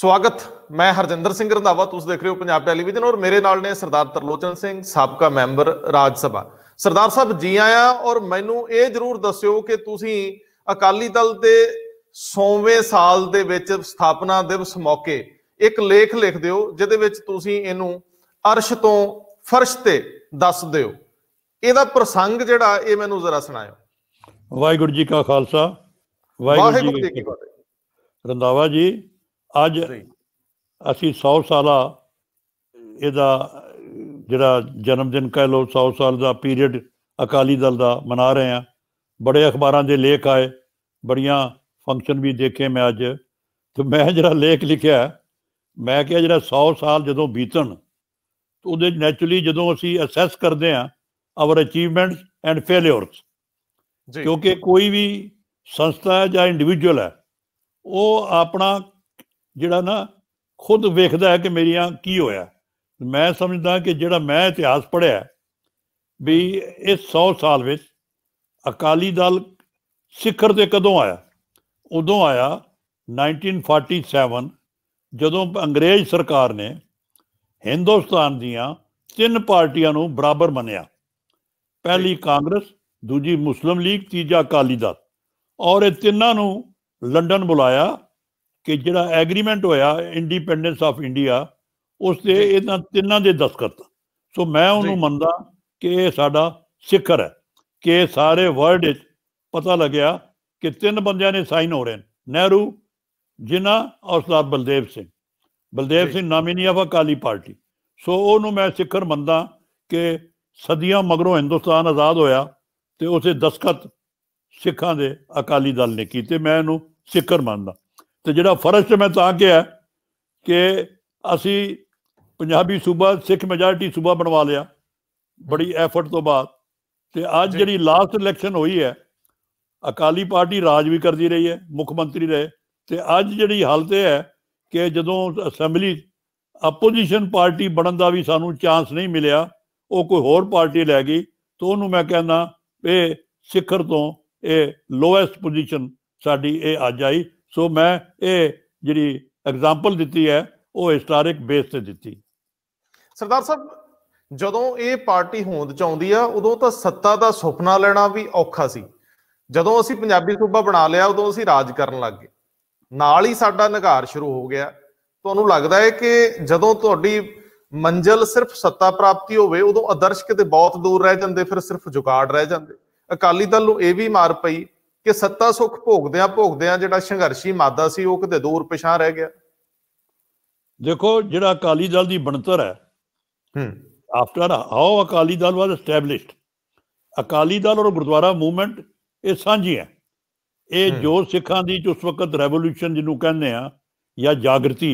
ਸਵਾਗਤ ਮੈਂ ਹਰਜਿੰਦਰ ਸਿੰਘ ਰੰਧਾਵਾ ਤੁਸੀਂ ਦੇਖ ਰਹੇ ਹੋ ਪੰਜਾਬ ਟੈਲੀਵਿਜ਼ਨ ਔਰ ਮੇਰੇ ਨਾਲ ਨੇ ਸਰਦਾਰ ਤਰਲੋਚਨ ਸਿੰਘ ਸਾਬਕਾ ਮੈਂਬਰ ਰਾਜ ਸਭਾ ਸਰਦਾਰ ਸਾਹਿਬ ਜੀ ਆਇਆ ਔਰ ਮੈਨੂੰ ਇਹ ਜਰੂਰ ਦੱਸਿਓ ਕਿ ਤੁਸੀਂ ਅਕਾਲੀ ਦਲ ਦੇ 100ਵੇਂ ਸਾਲ ਦੇ ਵਿੱਚ ਸਥਾਪਨਾ ਦਿਵਸ ਮੌਕੇ ਇੱਕ ਲੇਖ ਲਿਖ ਦਿਓ ਜਿਹਦੇ ਵਿੱਚ ਤੁਸੀਂ ਇਹਨੂੰ ਅਰਸ਼ ਤੋਂ ਫਰਸ਼ ਤੇ ਦੱਸ ਦਿਓ ਇਹਦਾ ਪ੍ਰਸੰਗ ਜਿਹੜਾ ਇਹ ਮੈਨੂੰ ਜ਼ਰਾ ਸੁਣਾਓ ਵਾਹਿਗੁਰੂ ਜੀ ਕਾ ਖਾਲਸਾ ਵਾਹਿਗੁਰੂ ਜੀ ਕੀ ਫਤਿਹ ਰੰਦਾਵਾ ਜੀ ਅੱਜ ਅਸੀਂ 100 ਸਾਲਾ ਇਹਦਾ ਜਿਹੜਾ ਜਨਮ ਦਿਨ ਕਹ ਲੋ 100 ਸਾਲ ਦਾ ਪੀਰੀਅਡ ਅਕਾਲੀ ਦਲ ਦਾ ਮਨਾ ਰਹੇ ਆ ਬੜੇ ਅਖਬਾਰਾਂ ਦੇ ਲੇਖ ਆਏ ਬੜੀਆਂ ਫੰਕਸ਼ਨ ਵੀ ਦੇਖੇ ਮੈਂ ਅੱਜ ਤੇ ਮੈਂ ਜਿਹੜਾ ਲੇਖ ਲਿਖਿਆ ਮੈਂ ਕਿਹਾ ਜਿਹੜਾ 100 ਸਾਲ ਜਦੋਂ ਬੀਤਣ ਉਹਦੇ ਨੈਚੁਰਲੀ ਜਦੋਂ ਅਸੀਂ ਅਸੈਸ ਕਰਦੇ ਆ ਆਵਰ ਅਚੀਵਮੈਂਟਸ ਐਂਡ ਫੇਲਿਅਰਸ ਕਿਉਂਕਿ ਕੋਈ ਵੀ ਸੰਸਥਾ ਜਾਂ ਇੰਡੀਵਿਜੂਅਲ ਹੈ ਉਹ ਆਪਣਾ ਜਿਹੜਾ ਨਾ ਖੁਦ ਵੇਖਦਾ ਹੈ ਕਿ ਮੇਰੀਆਂ ਕੀ ਹੋਇਆ ਮੈਂ ਸਮਝਦਾ ਕਿ ਜਿਹੜਾ ਮੈਂ ਇਤਿਹਾਸ ਪੜਿਆ ਵੀ ਇਸ 100 ਸਾਲ ਵਿੱਚ ਅਕਾਲੀ ਦਲ ਸਿਖਰ ਤੇ ਕਦੋਂ ਆਇਆ ਉਦੋਂ ਆਇਆ 1947 ਜਦੋਂ ਅੰਗਰੇਜ਼ ਸਰਕਾਰ ਨੇ ਹਿੰਦੁਸਤਾਨ ਦੀਆਂ ਤਿੰਨ ਪਾਰਟੀਆਂ ਨੂੰ ਬਰਾਬਰ ਮੰਨਿਆ ਪਹਿਲੀ ਕਾਂਗਰਸ ਦੂਜੀ ਮੁਸਲਮ ਲੀਗ ਤੀਜਾ ਅਕਾਲੀ ਦਲ ਔਰ ਇਹ ਤਿੰਨਾਂ ਨੂੰ ਲੰਡਨ ਬੁਲਾਇਆ ਕਿ ਜਿਹੜਾ ਐਗਰੀਮੈਂਟ ਹੋਇਆ ਇੰਡੀਪੈਂਡੈਂਸ ਆਫ ਇੰਡੀਆ ਉਸ ਤੇ ਇਹਨਾਂ ਤਿੰਨਾਂ ਦੇ ਦਸਖਤ ਸੋ ਮੈਂ ਉਹਨੂੰ ਮੰਨਦਾ ਕਿ ਇਹ ਸਾਡਾ ਸਿਖਰ ਹੈ ਕਿ ਸਾਰੇ ਵਰਲਡ ਵਿੱਚ ਪਤਾ ਲੱਗਿਆ ਕਿ ਤਿੰਨ ਬੰਦਿਆਂ ਨੇ ਸਾਈਨ ਹੋ ਰਹੇ ਨੇ ਨਹਿਰੂ ਜਿਨਾ ਔਰ Sardar Baldev Singh Baldev Singh nominee of Akali party so ਉਹਨੂੰ ਮੈਂ ਸਿਖਰ ਮੰਨਦਾ ਕਿ ਸਦੀਆਂ ਮਗਰੋਂ ਹਿੰਦੁਸਤਾਨ ਆਜ਼ਾਦ ਹੋਇਆ ਤੇ ਉਸੇ ਦਸਖਤ ਸਿੱਖਾਂ ਦੇ ਅਕਾਲੀ ਦਲ ਨੇ ਕੀਤੇ ਮੈਂ ਇਹਨੂੰ ਸਿਖਰ ਮੰਨਦਾ ਤੇ ਜਿਹੜਾ ਫਰਜ਼ ਤੇ ਮੈਂ ਤਾਂ ਕਿਹਾ ਕਿ ਅਸੀਂ ਪੰਜਾਬੀ ਸੂਬਾ ਸਿੱਖ ਮੈਜੋਰਟੀ ਸੂਬਾ ਬਣਵਾ ਲਿਆ ਬੜੀ ਐਫਰਟ ਤੋਂ ਬਾਅਦ ਤੇ ਅੱਜ ਜਿਹੜੀ ਲਾਸਟ ਇਲੈਕਸ਼ਨ ਹੋਈ ਹੈ ਅਕਾਲੀ ਪਾਰਟੀ ਰਾਜ ਵੀ ਕਰਦੀ ਰਹੀ ਹੈ ਮੁੱਖ ਮੰਤਰੀ ਰਹੇ ਤੇ ਅੱਜ ਜਿਹੜੀ ਹਾਲਤ ਹੈ ਕਿ ਜਦੋਂ ਅਸੈਂਬਲੀ ਆਪੋਜੀਸ਼ਨ ਪਾਰਟੀ ਬਣਨ ਦਾ ਵੀ ਸਾਨੂੰ ਚਾਂਸ ਨਹੀਂ ਮਿਲਿਆ ਉਹ ਕੋਈ ਹੋਰ ਪਾਰਟੀ ਲੈ ਗਈ ਤਾਂ ਉਹਨੂੰ ਮੈਂ ਕਹਿੰਦਾ ਇਹ ਸਿਖਰ ਤੋਂ ਇਹ ਲੋਐਸਟ ਪੋਜੀਸ਼ਨ ਸਾਡੀ ਇਹ ਅੱਜ ਆਈ ਸੋ ਮੈਂ ਇਹ ਜਿਹੜੀ ਐਗਜ਼ਾਮਪਲ ਦਿੱਤੀ ਹੈ ਉਹ ਹਿਸਟੋਰਿਕ ਬੇਸ ਤੇ ਦਿੱਤੀ ਸਰਦਾਰ ਸਾਹਿਬ ਜਦੋਂ ਇਹ ਪਾਰਟੀ ਹੋਂਦ ਚ ਆਉਂਦੀ ਆ ਉਦੋਂ ਤਾਂ ਸੱਤਾ ਦਾ ਸੁਪਨਾ ਲੈਣਾ ਵੀ ਔਖਾ ਸੀ ਜਦੋਂ ਅਸੀਂ ਪੰਜਾਬੀ ਸੂਬਾ ਬਣਾ ਲਿਆ ਉਦੋਂ ਅਸੀਂ ਰਾਜ ਕਰਨ ਲੱਗ ਗਏ ਨਾਲ ਹੀ ਸਾਡਾ ਨਿਗਾਰ ਸ਼ੁਰੂ ਹੋ ਗਿਆ ਤੁਹਾਨੂੰ ਲੱਗਦਾ ਹੈ ਕਿ ਜਦੋਂ ਤੁਹਾਡੀ ਮੰਜ਼ਲ ਸਿਰਫ ਸੱਤਾ ਪ੍ਰਾਪਤੀ ਹੋਵੇ ਉਦੋਂ ਆਦਰਸ਼ ਕਿਤੇ ਬਹੁਤ ਦੂਰ ਰਹਿ ਜਾਂਦੇ ਫਿਰ ਸਿਰਫ ਜੁਗਾੜ ਰਹਿ ਜਾਂਦੇ ਅਕਾਲੀ ਦਲ ਨੂੰ ਇਹ ਵੀ ਮਾਰ ਪਈ ਕਿ ਸੱਤਾ ਸੁਖ ਭੋਗਦਿਆਂ ਭੋਗਦਿਆਂ ਜਿਹੜਾ ਸੰਘਰਸ਼ੀ ਮਾਦਾ ਸੀ ਉਹ ਕਿਤੇ ਦੂਰ ਪਿਛਾਂ ਰਹਿ ਗਿਆ ਦੇਖੋ ਜਿਹੜਾ ਅਕਾਲੀ ਦਲ ਦੀ ਬਣਤਰ ਹੈ hmm after how Akali Dal was established Akali Dal ਔਰ ਗੁਰਦੁਆਰਾ ਮੂਵਮੈਂਟ ਇਹ ਸਾਂਝੀ ਹੈ ਇਹ ਜੋ ਸਿੱਖਾਂ ਦੀ ਉਸ ਵਕਤ ਰੈਵੋਲੂਸ਼ਨ ਜਿਹਨੂੰ ਕਹਿੰਦੇ ਆ ਜਾਂ ਜਾਗਰਤੀ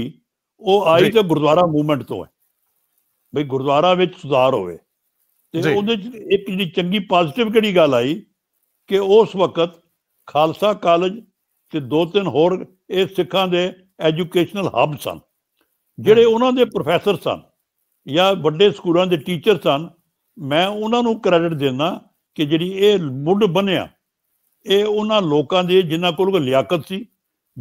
ਉਹ ਆਈ ਤੇ ਗੁਰਦੁਆਰਾ ਮੂਵਮੈਂਟ ਤੋਂ ਹੈ ਬਈ ਗੁਰਦੁਆਰਾ ਵਿੱਚ ਸੁਧਾਰ ਹੋਵੇ ਤੇ ਉਹਦੇ ਇੱਕ ਜਿਹੜੀ ਚੰਗੀ ਪੋਜ਼ਿਟਿਵ ਕਿਹੜੀ ਗੱਲ ਆਈ ਕਿ ਉਸ ਵਕਤ ਖਾਲਸਾ ਕਾਲਜ ਤੇ ਦੋ ਤਿੰਨ ਹੋਰ ਇਹ ਸਿੱਖਾਂ ਦੇ ਐਜੂਕੇਸ਼ਨਲ ਹੱਬ ਸਨ ਜਿਹੜੇ ਉਹਨਾਂ ਦੇ ਪ੍ਰੋਫੈਸਰ ਸਨ ਜਾਂ ਵੱਡੇ ਸਕੂਲਾਂ ਦੇ ਟੀਚਰ ਸਨ ਮੈਂ ਉਹਨਾਂ ਨੂੰ ਕ੍ਰੈਡਿਟ ਦਿੰਦਾ ਕਿ ਜਿਹੜੀ ਇਹ ਮੁੱਢ ਬਣਿਆ ਇਹ ਉਹਨਾਂ ਲੋਕਾਂ ਦੇ ਜਿਨ੍ਹਾਂ ਕੋਲ ਕੋ ਲਿਆਕਤ ਸੀ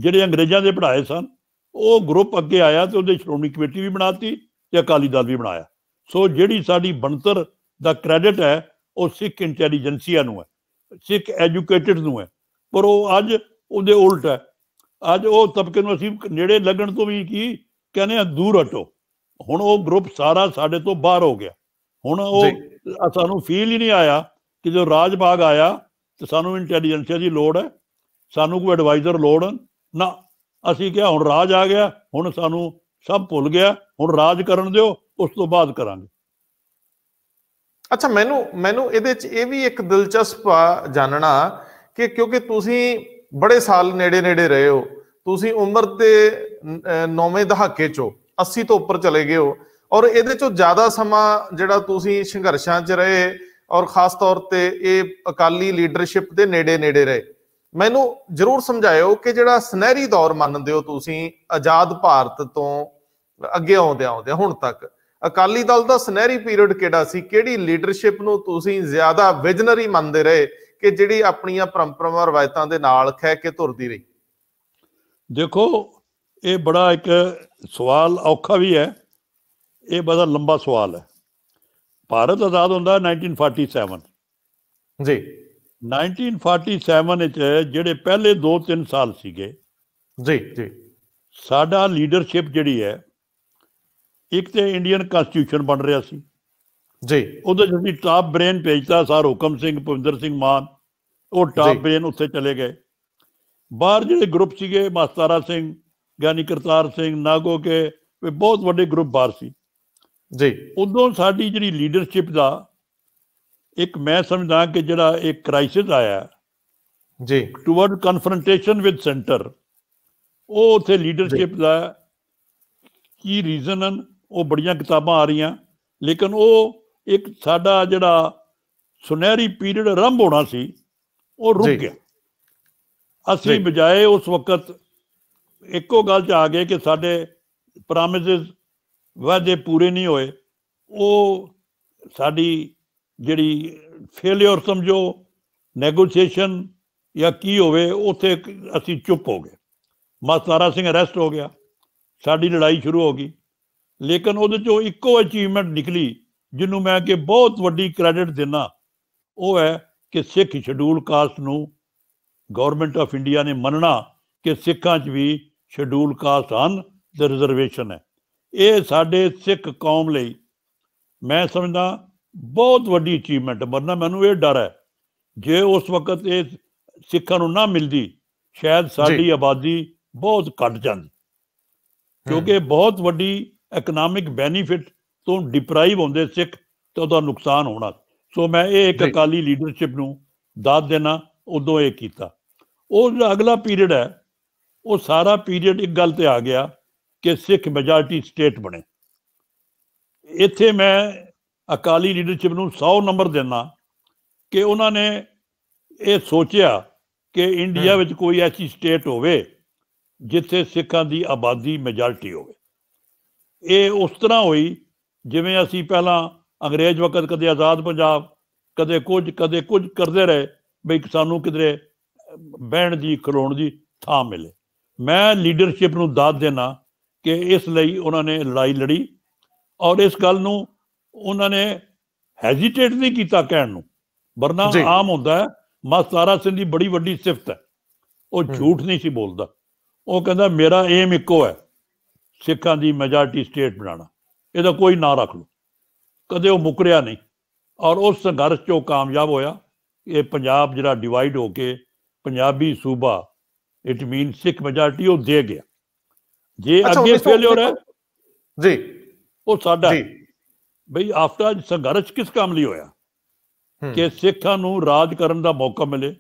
ਜਿਹੜੇ ਅੰਗਰੇਜ਼ਾਂ ਦੇ ਪੜਾਏ ਸਨ ਉਹ ਗਰੁੱਪ ਅੱਗੇ ਆਇਆ ਤੇ ਉਹਦੇ ਸ਼੍ਰੋਮਣੀ ਕਮੇਟੀ ਵੀ ਬਣਾਤੀ ਤੇ ਅਕਾਲੀ ਦਲ ਵੀ ਬਣਾਇਆ ਸੋ ਜਿਹੜੀ ਸਾਡੀ ਬਣਤਰ ਦਾ ਕ੍ਰੈਡਿਟ ਹੈ ਉਹ ਸਿੱਖ ਇੰਟੈਲੀਜੈਂਸੀਆ ਨੂੰ ਹੈ ਸਿੱਖ ਐਜੂਕੇਟਡ ਨੂੰ ਹੈ ਪਰ ਉਹ ਅੱਜ ਉਹਦੇ ਉਲਟ ਹੈ ਅੱਜ ਉਹ ਤਬਕੇ ਨੂੰ ਅਸੀਂ ਨੇੜੇ ਲੱਗਣ ਤੋਂ ਵੀ ਕੀ ਕਹਿੰਦੇ ਆ ਦੂਰ ਹਟੋ ਹੁਣ ਉਹ ਗਰੁੱਪ ਸਾਰਾ ਸਾਡੇ ਤੋਂ ਬਾਹਰ ਹੋ ਗਿਆ ਹੁਣ ਉਹ ਸਾਨੂੰ ਫੀਲ ਹੀ ਨਹੀਂ ਆਇਆ ਕਿ ਜੋ ਰਾਜ ਬਾਗ ਆਇਆ ਤੇ ਸਾਨੂੰ ਇੰਟੈਲੀਜੈਂਸੀ ਦੀ ਲੋੜ ਹੈ ਸਾਨੂੰ ਕੋਈ ਐਡਵਾਈਜ਼ਰ ਲੋੜ ਨਾ ਅਸੀਂ ਕਿਹਾ ਹੁਣ ਰਾਜ ਆ ਗਿਆ ਹੁਣ ਸਾਨੂੰ ਸਭ ਭੁੱਲ ਗਿਆ ਹੁਣ ਰਾਜ ਕਰਨ ਦਿਓ ਉਸ ਤੋਂ ਬਾਅਦ ਕਰਾਂਗੇ ਅੱਛਾ ਮੈਨੂੰ ਮੈਨੂੰ ਇਹਦੇ ਚ ਇਹ ਵੀ ਇੱਕ ਦਿਲਚਸਪ ਜਾਣਨਾ ਕਿ ਕਿਉਂਕਿ ਤੁਸੀਂ ਬੜੇ ਸਾਲ ਨੇੜੇ ਨੇੜੇ ਰਹੇ ਹੋ ਤੁਸੀਂ ਉਮਰ ਤੇ ਨੌਵੇਂ ਦਹਾਕੇ ਚੋ 80 ਤੋਂ ਉੱਪਰ ਚਲੇ ਗਏ ਹੋ ਔਰ ਇਹਦੇ ਚੋਂ ਜ਼ਿਆਦਾ ਸਮਾਂ ਜਿਹੜਾ ਤੁਸੀਂ ਸੰਘਰਸ਼ਾਂ 'ਚ ਰਹੇ ਔਰ ਖਾਸ ਤੌਰ ਤੇ ਇਹ ਅਕਾਲੀ ਲੀਡਰਸ਼ਿਪ ਦੇ ਨੇੜੇ ਨੇੜੇ ਰਹੇ ਮੈਨੂੰ ਜ਼ਰੂਰ ਸਮਝਾਇਓ ਕਿ ਜਿਹੜਾ ਸੁਨਹਿਰੀ ਦੌਰ ਮੰਨਦੇ ਹੋ ਤੁਸੀਂ ਆਜ਼ਾਦ ਭਾਰਤ ਤੋਂ ਅੱਗੇ ਆਉਂਦੇ ਆਉਂਦੇ ਹੁਣ ਤੱਕ ਅਕਾਲੀ ਦਲ ਦਾ ਸੁਨਹਿਰੀ ਪੀਰੀਅਡ ਕਿਹੜਾ ਸੀ ਕਿਹੜੀ ਲੀਡਰਸ਼ਿਪ ਨੂੰ ਤੁਸੀਂ ਜ਼ਿਆਦਾ ਵਿਜਨਰੀ ਮੰਨਦੇ ਰਹੇ ਕਿ ਜਿਹੜੀ ਆਪਣੀਆਂ ਪਰੰਪਰਾਵਾਂ ਰਵਾਇਤਾਂ ਦੇ ਨਾਲ ਖਹਿ ਕੇ ਤੁਰਦੀ ਰਹੀ ਦੇਖੋ ਇਹ ਬੜਾ ਇੱਕ ਸਵਾਲ ਔਖਾ ਵੀ ਹੈ ਇਹ ਬੜਾ ਲੰਬਾ ਸਵਾਲ ਹੈ ਭਾਰਤ ਆਜ਼ਾਦ ਹੁੰਦਾ 1947 ਜੀ 1947 ਵਿੱਚ ਜਿਹੜੇ ਪਹਿਲੇ 2-3 ਸਾਲ ਸੀਗੇ ਜੀ ਜੀ ਸਾਡਾ ਲੀਡਰਸ਼ਿਪ ਜਿਹੜੀ ਹੈ ਇੱਕ ਤੇ ਇੰਡੀਅਨ ਕਨਸਟੀਟਿਊਸ਼ਨ ਬਣ ਰਿਹਾ ਸੀ ਜੀ ਉਹਦੇ ਜਿਹੜੀ ਟਾਪ ਬ੍ਰੇਨ ਭੇਜਤਾ ਸਰ ਹੁਕਮ ਸਿੰਘ ਭਵਿੰਦਰ ਸਿੰਘ ਮਾਨ ਉਹ ਟਾਪ ਬ੍ਰੇਨ ਉੱਥੇ ਚਲੇ ਗਏ ਬਾਹਰ ਜਿਹੜੇ ਗਰੁੱਪ ਸੀਗੇ ਮਾਸਤਾਰਾ ਸਿੰਘ ਗਿਆਨੀ ਕਰਤਾਰ ਸਿੰਘ ਨਾਗੋ ਕੇ ਬਹੁਤ ਵੱਡੇ ਗਰੁੱਪ ਬਾਹਰ ਸੀ ਜੀ ਉਦੋਂ ਸਾਡੀ ਜਿਹੜੀ ਲੀਡਰਸ਼ਿਪ ਦਾ ਇੱਕ ਮੈਂ ਸਮਝਦਾ ਕਿ ਜਿਹੜਾ ਇੱਕ ਕ੍ਰਾਈਸਿਸ ਆਇਆ ਜੀ ਟੁਵਰਡ ਕਨਫਰੰਟੇਸ਼ਨ ਵਿਦ ਸੈਂਟਰ ਉਹ ਉੱਥੇ ਲੀਡਰਸ਼ਿਪ ਦਾ ਕੀ ਰੀਜ਼ਨ ਹਨ ਉਹ ਬੜੀਆਂ ਕਿਤਾਬਾਂ ਆ ਰਹੀਆਂ ਲੇਕਿਨ ਉਹ ਇੱਕ ਸਾਡਾ ਜਿਹੜਾ ਸੁਨਹਿਰੀ ਪੀਰੀਅਡ ਆਰੰਭ ਹੋਣਾ ਸੀ ਉਹ ਰੁਕ ਗਿਆ ਅਸੀਂ ਬਜਾਏ ਉਸ ਵਕਤ ਇੱਕੋ ਗੱਲ 'ਚ ਆ ਗਏ ਕਿ ਸਾਡੇ ਪ੍ਰੋਮਿਸਸ ਵਾਅਦੇ ਪੂਰੇ ਨਹੀਂ ਹੋਏ ਉਹ ਸਾਡੀ ਜਿਹੜੀ ਫੇਲਿਅਰ ਸਮਝੋ ਨੈਗੋਸ਼ੀਏਸ਼ਨ ਜਾਂ ਕੀ ਹੋਵੇ ਉਥੇ ਅਸੀਂ ਚੁੱਪ ਹੋ ਗਏ ਮਸਤਾਰਾ ਸਿੰਘ ਅਰੈਸਟ ਹੋ ਗਿਆ ਸਾਡੀ ਲੜਾਈ ਸ਼ੁਰੂ ਹੋ ਗਈ ਲੇਕਿਨ ਉਹਦੇ ਚੋਂ ਇੱਕੋ ਅਚੀਵਮੈਂਟ ਨਿਕਲੀ ਜਿਹਨੂੰ ਮੈਂ ਕਿ ਬਹੁਤ ਵੱਡੀ ਕ੍ਰੈਡਿਟ ਦੇਣਾ ਉਹ ਹੈ ਕਿ ਸਿੱਖ ਸ਼ਡਿਊਲ ਕਾਸਟ ਨੂੰ ਗਵਰਨਮੈਂਟ ਆਫ ਇੰਡੀਆ ਨੇ ਮੰਨਣਾ ਕਿ ਸਿੱਖਾਂ 'ਚ ਵੀ ਸ਼ਡਿਊਲ ਕਾਸਟ ਹਨ ਤੇ ਰਿਜ਼ਰਵੇਸ਼ਨ ਹੈ ਇਹ ਸਾਡੇ ਸਿੱਖ ਕੌਮ ਲਈ ਮੈਂ ਸਮਝਦਾ ਬਹੁਤ ਵੱਡੀ ਅਚੀਵਮੈਂਟ ਮਰਨਾ ਮੈਨੂੰ ਇਹ ਡਰ ਹੈ ਜੇ ਉਸ ਵਕਤ ਇਹ ਸਿੱਖਾਂ ਨੂੰ ਨਾ ਮਿਲਦੀ ਸ਼ਾਇਦ ਸਾਡੀ ਆਬਾਦੀ ਬਹੁਤ ਘਟ ਜਾਂਦੀ ਕਿਉਂਕਿ ਬਹੁਤ ਵੱਡੀ ਇਕਨੋਮਿਕ ਬੈਨੀਫਿਟ ਤੋਂ ਡਿਪਰਾਈਵ ਹੁੰਦੇ ਸਿੱਖ ਤੇ ਉਹਦਾ ਨੁਕਸਾਨ ਹੋਣਾ ਸੋ ਮੈਂ ਇਹ ਇੱਕ ਅਕਾਲੀ ਲੀਡਰਸ਼ਿਪ ਨੂੰ ਦਾਤ ਦੇਣਾ ਉਦੋਂ ਇਹ ਕੀਤਾ ਉਹ ਜਿਹੜਾ ਅਗਲਾ ਪੀਰੀਅਡ ਹੈ ਉਹ ਸਾਰਾ ਪੀਰੀਅਡ ਇੱਕ ਗੱਲ ਤੇ ਆ ਗਿਆ ਕਿ ਸਿੱਖ ਮੈਜੋਰਟੀ ਸਟੇਟ ਬਣੇ ਇੱਥੇ ਮੈਂ ਅਕਾਲੀ ਲੀਡਰਸ਼ਿਪ ਨੂੰ 100 ਨੰਬਰ ਦੇਣਾ ਕਿ ਉਹਨਾਂ ਨੇ ਇਹ ਸੋਚਿਆ ਕਿ ਇੰਡੀਆ ਵਿੱਚ ਕੋਈ ਐਸੀ ਸਟੇਟ ਹੋਵੇ ਜਿੱਥੇ ਸਿੱਖਾਂ ਦੀ ਆਬਾਦੀ ਮੈਜੋਰਟੀ ਹੋਵੇ ਇਹ ਉਸ ਤਰ੍ਹਾਂ ਹੋਈ ਜਿਵੇਂ ਅਸੀਂ ਪਹਿਲਾਂ ਅੰਗਰੇਜ਼ ਵਕਤ ਕਦੇ ਆਜ਼ਾਦ ਪੰਜਾਬ ਕਦੇ ਕੁਝ ਕਦੇ ਕੁਝ ਕਰਦੇ ਰਹੇ ਬਈ ਸਾਨੂੰ ਕਿਧਰੇ ਬਹਿਣ ਦੀ ਖਲੋਣ ਦੀ ਥਾਂ ਮਿਲੇ ਮੈਂ ਲੀਡਰਸ਼ਿਪ ਨੂੰ ਦਾਤ ਦੇਣਾ ਕਿ ਇਸ ਲਈ ਉਹਨਾਂ ਨੇ ਲੜਾਈ ਲੜੀ ਔਰ ਇਸ ਗੱਲ ਨੂੰ ਉਹਨਾਂ ਨੇ ਹੈਜ਼ਿਟੇਟ ਨਹੀਂ ਕੀਤਾ ਕਹਿਣ ਨੂੰ ਵਰਨਾ ਆਮ ਹੁੰਦਾ ਮਸਤਾਰਾ ਸਿੰਘ ਦੀ ਬੜੀ ਵੱਡੀ ਸਿਫਤ ਹੈ ਉਹ ਝੂਠ ਨਹੀਂ ਸੀ ਬੋਲਦਾ ਉਹ ਕਹਿੰਦਾ ਮੇਰਾ ਏਮ ਇੱਕੋ ਹੈ ਸਿੱਖਾਂ ਦੀ ਮੈਜੋਰਟੀ ਸਟੇਟ ਬਣਾਣਾ ਇਹਦਾ ਕੋਈ ਨਾਂ ਰੱਖ ਲਓ ਕਦੇ ਉਹ ਮੁਕਰਿਆ ਨਹੀਂ ਔਰ ਉਸ ਸੰਘਰਸ਼ 'ਚੋਂ ਕਾਮਯਾਬ ਹੋਇਆ ਇਹ ਪੰਜਾਬ ਜਿਹੜਾ ਡਿਵਾਈਡ ਹੋ ਕੇ ਪੰਜਾਬੀ ਸੂਬਾ ਇਟ ਮੀਨ ਸਿੱਖ ਮੈਜੋਰਟੀ ਉਹ ਦੇ ਗਿਆ ਜੇ ਅੱਗੇ ਫੇਲਿਓਰ ਹੈ ਜੀ ਉਹ ਸਾਡਾ ਜੀ ਬਈ ਆਫਟਰ ਸੰਘਰਸ਼ ਕਿਸ ਕੰਮ ਲਈ ਹੋਇਆ ਕਿ ਸਿੱਖਾਂ ਨੂੰ ਰਾਜ ਕਰਨ ਦਾ ਮੌਕਾ ਮਿਲੇ